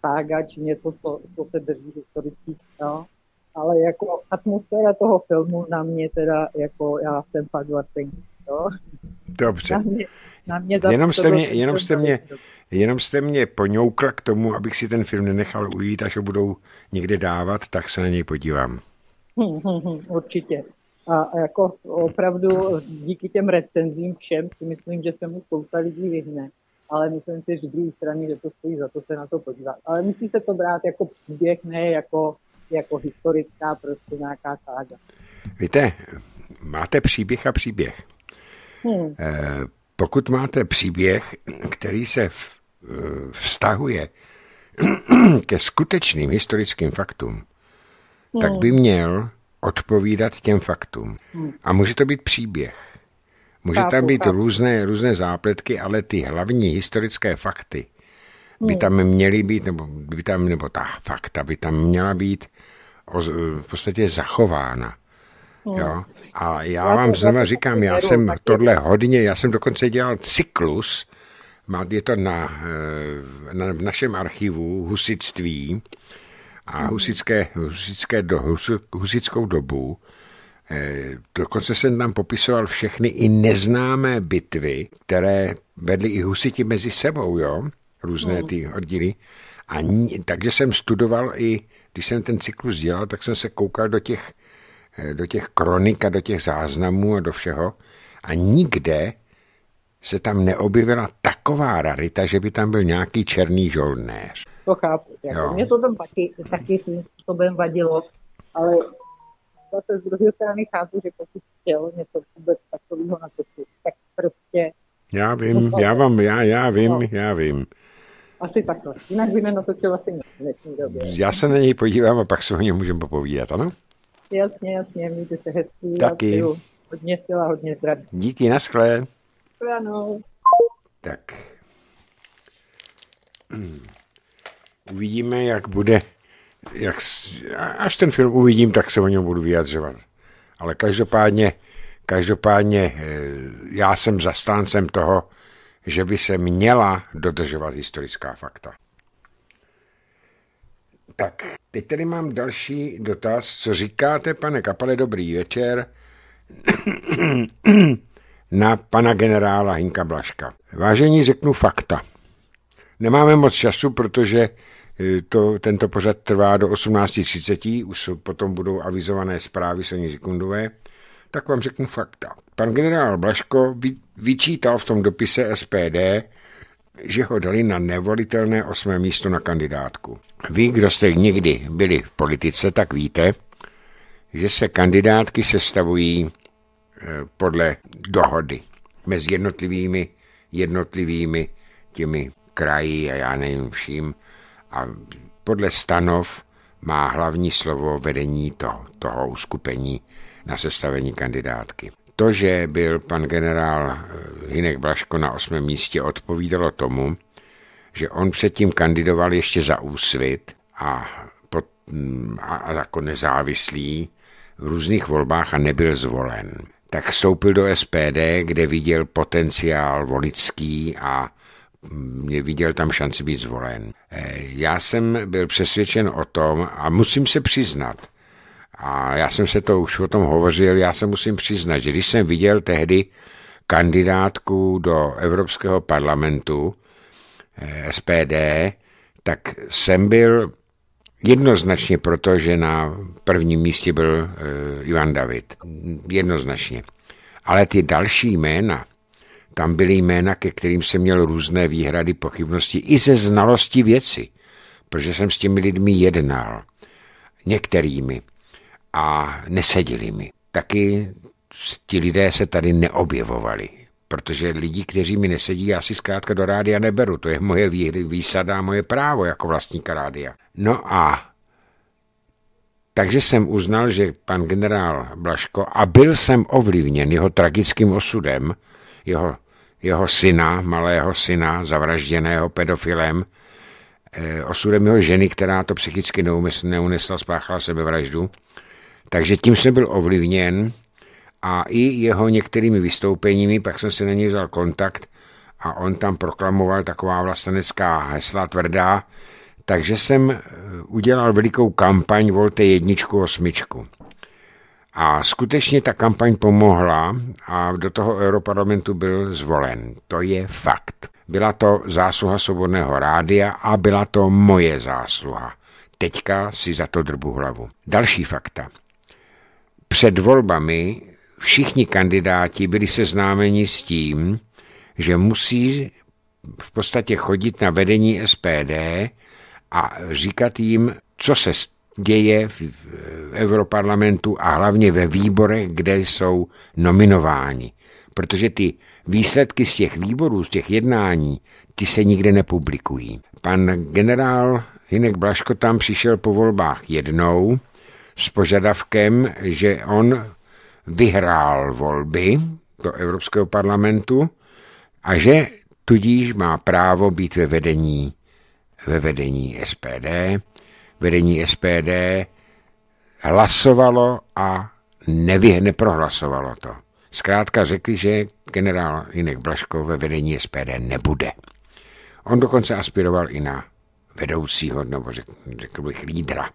sága či něco, co, co se drží historických. No. Ale jako atmosféra toho filmu na mě teda, jako já jsem fakt vlastně, No. Dobře. Na mě, na mě jenom jste mě, jenom jste mě, mě Jenom jste mě poňoukla k tomu, abych si ten film nenechal ujít, až ho budou někde dávat, tak se na něj podívám. Hmm, hmm, hmm, určitě. A jako opravdu díky těm recenzím všem si myslím, že se mu spousta lidí vyhne. Ale myslím si, že z druhé strany, že to stojí za to se na to podívat. Ale musí se to brát jako příběh, ne jako, jako historická prostě nějaká sága. Víte, máte příběh a příběh. Hmm. Eh, pokud máte příběh, který se v Eh, vztahuje ke skutečným historickým faktům, no. tak by měl odpovídat těm faktům. Hmm. A může to být příběh. Může tam být různé různé zápletky, ale ty hlavní historické fakty by hmm. tam měly být, nebo by tam, nebo ta fakta by tam měla být o, v podstatě zachována. Hmm. Jo? A já vám znova říkám, já jsem tohle hodně, já jsem dokonce dělal cyklus je to na, eh, na, v našem archivu husitství a mhm. husické, husické do, hus, husickou dobu. Eh, dokonce jsem tam popisoval všechny i neznámé bitvy, které vedly i husiti mezi sebou, jo? Různé no. ty oddíly. A ní, takže jsem studoval i, když jsem ten cyklus dělal, tak jsem se koukal do těch, eh, do těch kronik a do těch záznamů a do všeho. A nikde se tam neobjevila taková rarita, že by tam byl nějaký černý žoldnéř. To chápu. Jako mě to tam taky, taky to způsobem vadilo, ale zase z druhé strany chápu, že pokud chtěl něco vůbec takového na to. tak prostě... Já vím, to, já vám, já, já vím, no. já vím. Asi takhle. Jinak by nenatočil asi nic v době. Já se na něj podívám a pak se o něm můžeme popovídat, ano? Jasně, jasně, mějte se hezký. Taky. Hodně sila, hodně zdraví. Díky, naschle. Nashledanou. Tak. Hmm. Uvidíme, jak bude. Jak, až ten film uvidím, tak se o něm budu vyjadřovat. Ale každopádně, každopádně eh, já jsem zastáncem toho, že by se měla dodržovat historická fakta. Tak, teď tady mám další dotaz. Co říkáte, pane Kapale, dobrý večer na pana generála Hinka Blaška. Vážení, řeknu fakta. Nemáme moc času, protože eh, to, tento pořad trvá do 18.30, už potom budou avizované zprávy soní sekundové, tak vám řeknu fakta. Pan generál Blaško vyčítal v tom dopise SPD, že ho dali na nevolitelné osmé místo na kandidátku. Vy, kdo jste nikdy byli v politice, tak víte, že se kandidátky sestavují Eh, podle dohody mezi jednotlivými, jednotlivými těmi kraji a já nevím vším. A podle stanov má hlavní slovo vedení toho, toho uskupení na sestavení kandidátky. To, že byl pan generál eh, Hinek Blaško na osmém místě, odpovídalo tomu, že on předtím kandidoval ještě za úsvit a, pod, mm, a jako nezávislý v různých volbách a nebyl zvolen tak vstoupil do SPD, kde viděl potenciál volický a viděl tam šanci být zvolen. Eh, já jsem byl přesvědčen o tom, a musím se přiznat, a já jsem se to už o tom hovořil, já se musím přiznat, že když jsem viděl tehdy kandidátku do Evropského parlamentu eh, SPD, tak jsem byl Jednoznačně proto, že na prvním místě byl eh, Ivan David. Jednoznačně. Ale ty další jména, tam byly jména, ke kterým jsem měl různé výhrady, pochybnosti i ze znalosti věci, protože jsem s těmi lidmi jednal. Některými. A neseděli mi. Taky ti lidé se tady neobjevovali protože lidi, kteří mi nesedí, já si zkrátka do rádia neberu. To je moje výsada, moje právo jako vlastníka rádia. No a takže jsem uznal, že pan generál Blaško, a byl jsem ovlivněn jeho tragickým osudem, jeho, jeho syna, malého syna, zavražděného pedofilem, eh, osudem jeho ženy, která to psychicky neunesla, spáchala sebevraždu. Takže tím jsem byl ovlivněn a i jeho některými vystoupeními, pak jsem se na něj vzal kontakt a on tam proklamoval taková vlastenecká hesla tvrdá, takže jsem e, udělal velikou kampaň Volte jedničku, osmičku. A skutečně ta kampaň pomohla a do toho europarlamentu byl zvolen. To je fakt. Byla to zásluha svobodného rádia a byla to moje zásluha. Teďka si za to drbu hlavu. Další fakta. Před volbami všichni kandidáti byli seznámeni s tím, že musí v podstatě chodit na vedení SPD a říkat jim, co se děje v Europarlamentu a hlavně ve výborech, kde jsou nominováni. Protože ty výsledky z těch výborů, z těch jednání, ty se nikde nepublikují. Pan generál Hinek Blaško tam přišel po volbách jednou s požadavkem, že on vyhrál volby do Evropského parlamentu a že tudíž má právo být ve vedení, ve vedení SPD. Vedení SPD hlasovalo a nevy, neprohlasovalo to. Zkrátka řekli, že generál Jinek Blaško ve vedení SPD nebude. On dokonce aspiroval i na vedoucího, nebo řekl, řekl bych lídra.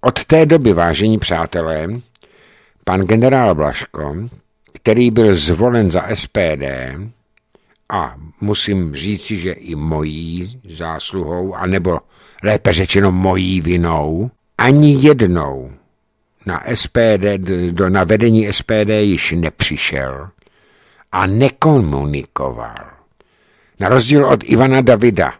Od té doby, vážení přátelé, pan generál Blaško, který byl zvolen za SPD, a musím říci, že i mojí zásluhou, anebo lépe řečeno mojí vinou, ani jednou na, SPD, do, na vedení SPD již nepřišel a nekomunikoval. Na rozdíl od Ivana Davida,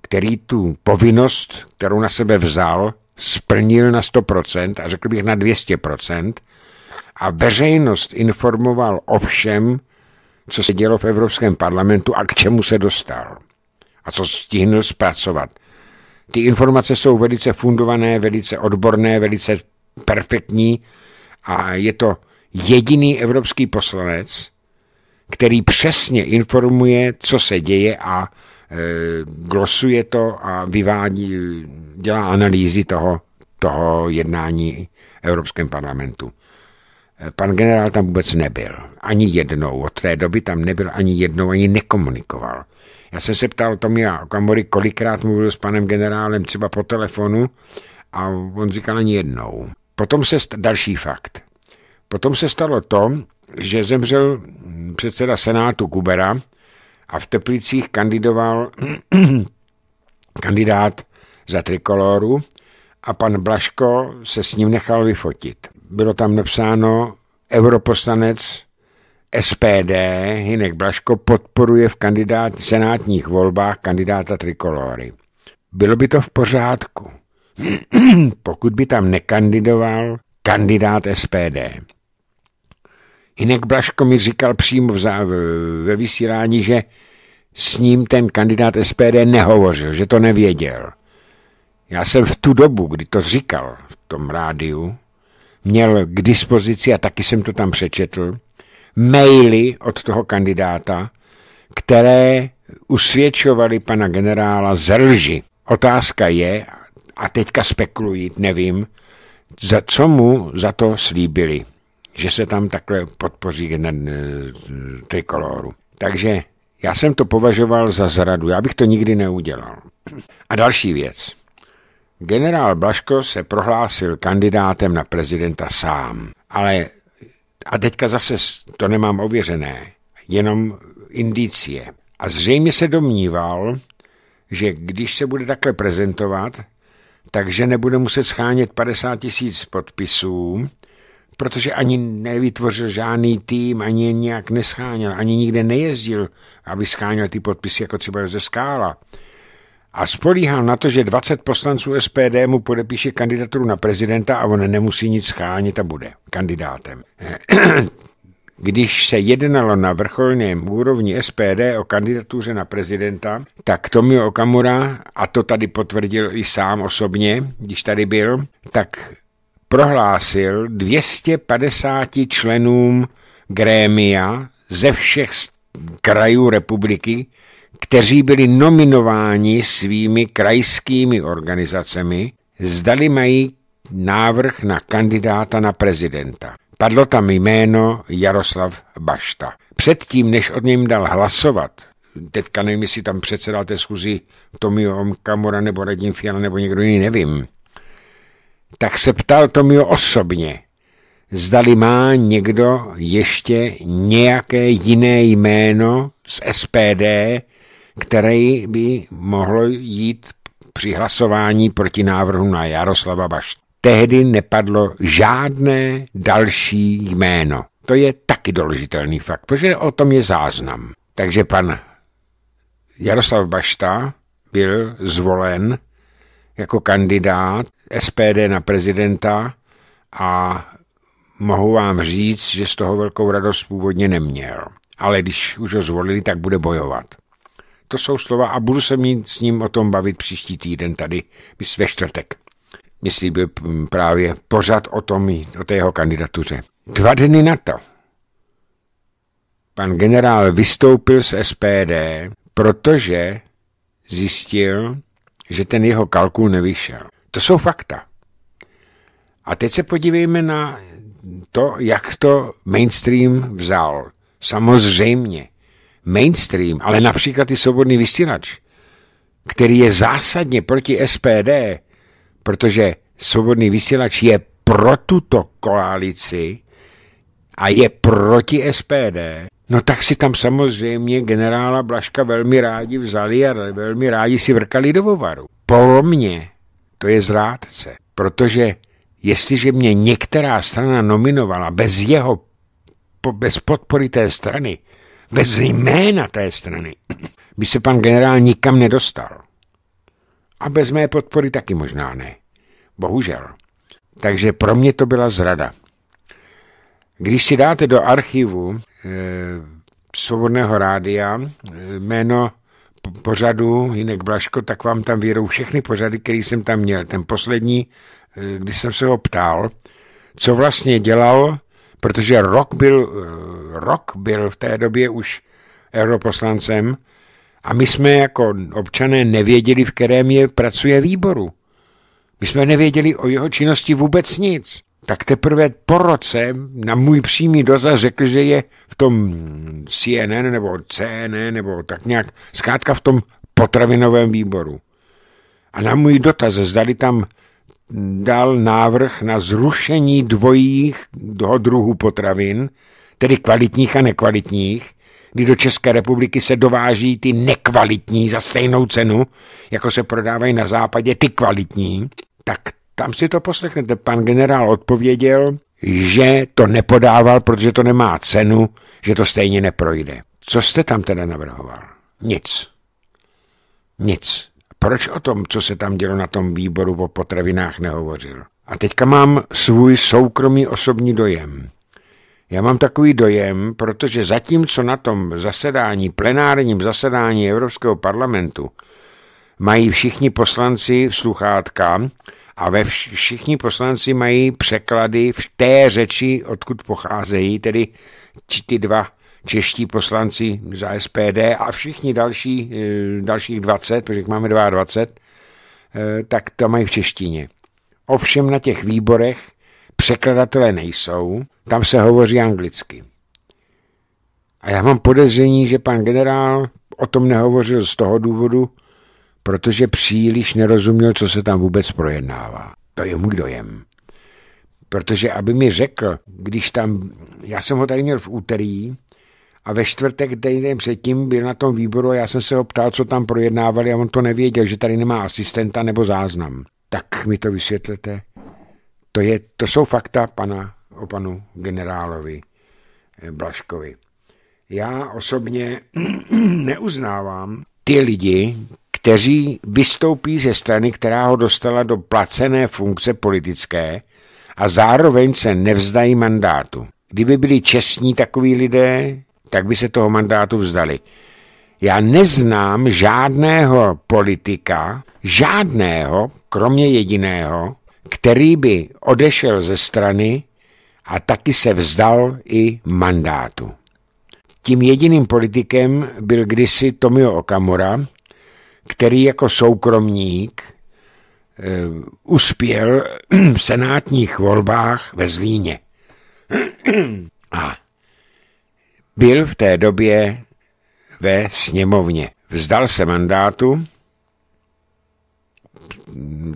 který tu povinnost, kterou na sebe vzal, splnil na 100% a řekl bych na 200%, a veřejnost informoval o všem, co se dělo v Evropském parlamentu a k čemu se dostal a co stihnul zpracovat. Ty informace jsou velice fundované, velice odborné, velice perfektní a je to jediný evropský poslanec, který přesně informuje, co se děje a e, glosuje to a vyvádí, dělá analýzy toho, toho jednání Evropském parlamentu. Eh, pan generál tam vůbec nebyl. Ani jednou. Od té doby tam nebyl ani jednou, ani nekomunikoval. Já jsem se ptal Tomia Okamory, kolikrát mluvil s panem generálem třeba po telefonu a on říkal ani jednou. Potom se, stalo, další fakt. Potom se stalo to, že zemřel předseda Senátu Kubera a v Teplicích kandidoval kandidát za trikoloru a pan Blaško se s ním nechal vyfotit bylo tam napsáno europoslanec SPD Hinek Blaško podporuje v, kandidát, v senátních volbách kandidáta Trikolory. Bylo by to v pořádku, pokud by tam nekandidoval kandidát SPD. Hinek Blaško mi říkal přímo záv ve vysílání, že s ním ten kandidát SPD nehovořil, že to nevěděl. Já jsem v tu dobu, kdy to říkal v tom rádiu, měl k dispozici, a taky jsem to tam přečetl, maily od toho kandidáta, které usvědčovali pana generála z lži. Otázka je, a teďka spekuluji, nevím, za co mu za to slíbili, že se tam takhle podpoří trikoloru. Takže já jsem to považoval za zradu, já bych to nikdy neudělal. A další věc. Generál Blaško se prohlásil kandidátem na prezidenta sám. Ale, a teďka zase to nemám ověřené, jenom indicie. A zřejmě se domníval, že když se bude takhle prezentovat, takže nebude muset schánět 50 tisíc podpisů, protože ani nevytvořil žádný tým, ani nějak nescháněl, ani nikde nejezdil, aby scháněl ty podpisy, jako třeba ze Skála a spolíhal na to, že 20 poslanců SPD mu podepíše kandidaturu na prezidenta a on nemusí nic schánit a bude kandidátem. Když se jednalo na vrcholném úrovni SPD o kandidatuře na prezidenta, tak Tomio Okamura, a to tady potvrdil i sám osobně, když tady byl, tak prohlásil 250 členům grémia ze všech krajů republiky, kteří byli nominováni svými krajskými organizacemi, zdali mají návrh na kandidáta na prezidenta. Padlo tam jméno Jaroslav Bašta. Předtím, než od něm dal hlasovat, teďka nevím, jestli tam předsedal té schůzi Tomio Kamora nebo Radim Fiala nebo někdo jiný, nevím, tak se ptal Tomio osobně, zdali má někdo ještě nějaké jiné jméno z SPD, které by mohlo jít při hlasování proti návrhu na Jaroslava Baštu. Tehdy nepadlo žádné další jméno. To je taky doložitelný fakt, protože o tom je záznam. Takže pan Jaroslav Bašta byl zvolen jako kandidát SPD na prezidenta a mohu vám říct, že z toho velkou radost původně neměl. Ale když už ho zvolili, tak bude bojovat to jsou slova a budu se mít s ním o tom bavit příští týden tady, myslím ve čtvrtek. Myslí by mm, právě pořád o tom, o té jeho kandidatuře. Dva dny na to. Pan generál vystoupil z SPD, protože zjistil, že ten jeho kalkul nevyšel. To jsou fakta. A teď se podívejme na to, jak to mainstream vzal. Samozřejmě, mainstream, ale například i svobodný vysílač, který je zásadně proti SPD, protože svobodný vysílač je pro tuto koalici a je proti SPD, no tak si tam samozřejmě generála Blaška velmi rádi vzali a velmi rádi si vrkali do Vovaru. Pro mě to je zrádce, protože jestliže mě některá strana nominovala bez jeho, bez podpory té strany, bez jména té strany by se pan generál nikam nedostal. A bez mé podpory taky možná ne. Bohužel. Takže pro mě to byla zrada. Když si dáte do archivu e, Svobodného rádia e, jméno pořadu Jinek Blaško, tak vám tam vyjedou všechny pořady, které jsem tam měl. Ten poslední, e, eh, když jsem se ho ptal, co vlastně dělal protože Rock byl, eh, Rock byl v té době už europoslancem a my jsme jako občané nevěděli, v kterém je pracuje výboru. My jsme nevěděli o jeho činnosti vůbec nic. Tak teprve po roce na můj přímý dozor řekl, že je v tom CNN nebo CNN nebo tak nějak, zkrátka v tom potravinovém výboru. A na můj dotaz, zdali tam dal návrh na zrušení dvojích druhů potravin, tedy kvalitních a nekvalitních, kdy do České republiky se dováží ty nekvalitní za stejnou cenu, jako se prodávají na západě ty kvalitní, tak tam si to poslechnete. Pan generál odpověděl, že to nepodával, protože to nemá cenu, že to stejně neprojde. Co jste tam teda navrhoval? Nic. Nic. Proč o tom, co se tam dělo na tom výboru o potravinách, nehovořil? A teďka mám svůj soukromý osobní dojem. Já mám takový dojem, protože zatímco na tom zasedání, plenárním zasedání Evropského parlamentu mají všichni poslanci sluchátka a ve všichni poslanci mají překlady v té řeči, odkud pocházejí, tedy ti ty dva čeští poslanci za SPD a všichni další, eh, dalších 20, protože máme 22, eh, tak to mají v češtině. Ovšem na těch výborech překladatelé nejsou, tam se hovoří anglicky. A já mám podezření, že pan generál o tom nehovořil z toho důvodu, protože příliš nerozuměl, co se tam vůbec projednává. To je můj dojem. Protože aby mi řekl, když tam, já jsem ho tady měl v úterý a ve čtvrtek, den předtím, byl na tom výboru a já jsem se ho ptal, co tam projednávali a on to nevěděl, že tady nemá asistenta nebo záznam. Tak mi to vysvětlete. To, je, to jsou fakta pana, o panu generálovi eh, Blaškovi. Já osobně neuznávám ty lidi, kteří vystoupí ze strany, která ho dostala do placené funkce politické a zároveň se nevzdají mandátu. Kdyby byli čestní takoví lidé, tak by se toho mandátu vzdali. Já neznám žádného politika, žádného, kromě jediného, který by odešel ze strany a taky se vzdal i mandátu. Tím jediným politikem byl kdysi Tomio Okamura, který jako soukromník eh, uspěl v senátních volbách ve Zlíně. A byl v té době ve sněmovně. Vzdal se mandátu,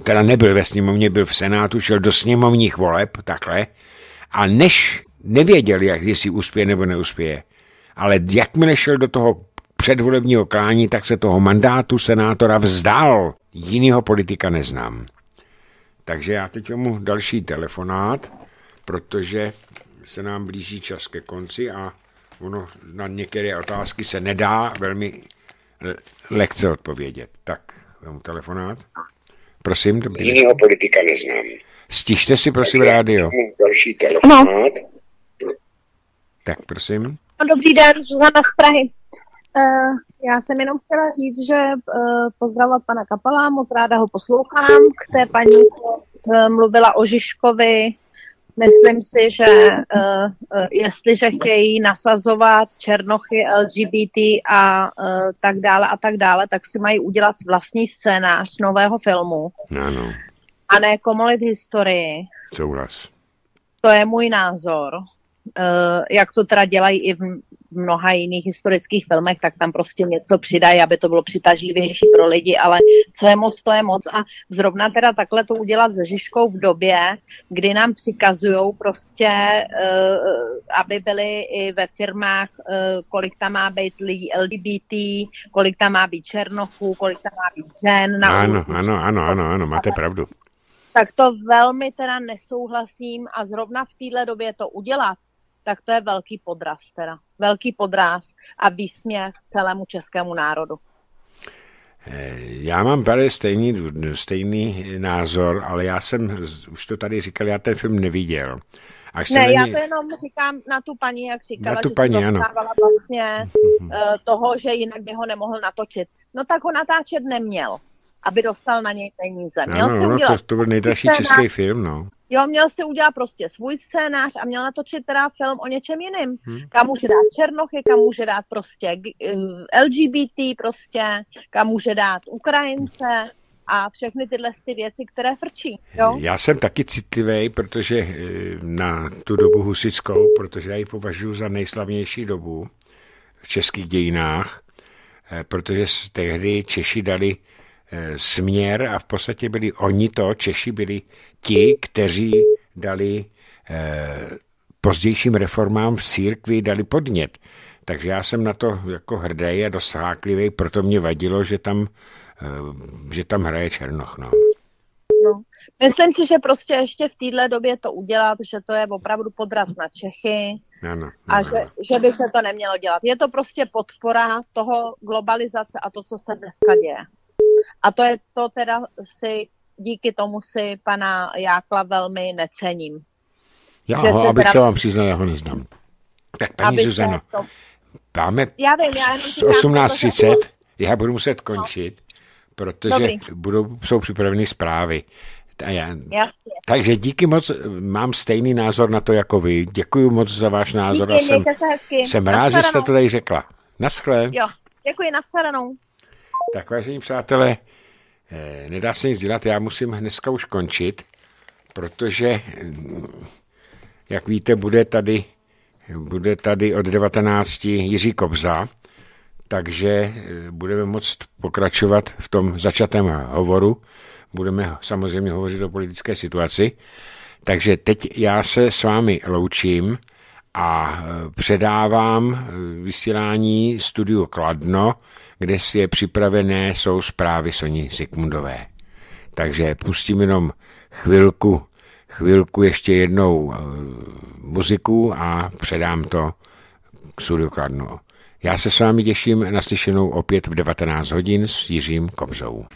teda nebyl ve sněmovně, byl v senátu, šel do sněmovních voleb, takhle, a než nevěděl, jak jestli uspěje nebo neuspěje, ale jakmile šel do toho předvolebního klání, tak se toho mandátu senátora vzdal. Jinýho politika neznám. Takže já teď mu další telefonát, protože se nám blíží čas ke konci a ono na některé otázky se nedá velmi lehce odpovědět. Tak, vemu telefonát. Prosím, dobrý Jiného politika neznám. Stište si, prosím, tak rádio. Další no. telefonát. No. Tak, prosím. No, dobrý den, Zuzana z Prahy. Uh, já jsem jenom chtěla říct, že uh, eh, pozdravovat pana Kapala, moc ráda ho poslouchám, k té paní, co uh, eh, mluvila o Žižkovi, Myslím si, že uh, jestliže chtějí nasazovat černochy LGBT a uh, tak dále a tak dále, tak si mají udělat vlastní scénář nového filmu. Ano. No. A ne komolit historii. Souhlas. To je můj názor. Uh, jak to teda dělají i v v mnoha jiných historických filmech, tak tam prostě něco přidají, aby to bylo přitažlivější pro lidi, ale co je moc, to je moc. A zrovna teda takhle to udělat se Žižkou v době, kdy nám přikazují prostě, eh, aby byly i ve firmách, eh, kolik tam má být lidí LGBT, kolik tam má být černochů, kolik tam má být žen. Na ano, ano, ano, ano, ano, máte pravdu tak to velmi teda nesouhlasím a zrovna v téhle době to udělat, tak to je velký podraz teda. Velký podraz a výsměch celému českému národu. Eh, já mám velmi stejný, stejný názor, ale já jsem, už to tady říkal, já ten film neviděl. Až ne, já to jenom říkám na tu paní, jak říkala, na tu že paní, ano. vlastně eh, toho, že jinak by ho nemohl natočit. No tak ho natáčet neměl, aby dostal na něj peníze. Měl ano, no, to, to byl nejdražší český film, no. Jo, měl si udělat prostě svůj scénář a měl natočit teda film o něčem jiným. Hmm. Kam může dát Černochy, kam může dát prostě eh, LGBT prostě, kam může dát Ukrajince a všechny tyhle ty věci, které frčí. Jo? Já jsem taky citlivý, protože eh, na tu dobu husickou, protože já ji považuji za nejslavnější dobu v českých dějinách, eh, protože tehdy Češi dali Eh, směr a v podstatě byli oni to, Češi byli ti, kteří dali eh, pozdějším reformám v církvi dali podnět. Takže já jsem na to jako hrdý a dosáklivý, proto mě vadilo, že tam, eh, že tam hraje Černoch. No. No. Myslím si, že prostě ještě v téhle době to udělat, že to je opravdu podraz na Čechy ano, a ano. Že, že by se to nemělo dělat. Je to prostě podpora toho globalizace a to, co se dneska děje. A to je to teda si, díky tomu si pana Jákla velmi necením. Já že ho, abych teda... se vám přiznal, já ho neznám. Tak paní abych Zuzano, to... máme já vím, já 18.30, já budu muset končit, no. protože budou, jsou připraveny zprávy. A já, takže díky moc, mám stejný názor na to jako vy. Děkuji moc za váš názor díky, a jsem, jsem rád, že jste to tady řekla. Naschle. Jo, děkuji, nashledanou. Tak vážení přátelé, Eh, nedá se nic dělat, já musím dneska už končit, protože, eh, jak víte, bude tady, bude tady od 19. Jiří Kobza, takže eh, budeme moct pokračovat v tom začatém hovoru. Budeme samozřejmě hovořit o politické situaci. Takže teď já se s vámi loučím a předávám vysílání studiu Kladno, kde si je připravené, jsou zprávy Soni Sigmundové. Takže pustím jenom chvilku, chvilku ještě jednou e, muziku a předám to k Sudokladnu. Já se s vámi těším naslyšenou opět v 19 hodin s Jiřím Kobzou.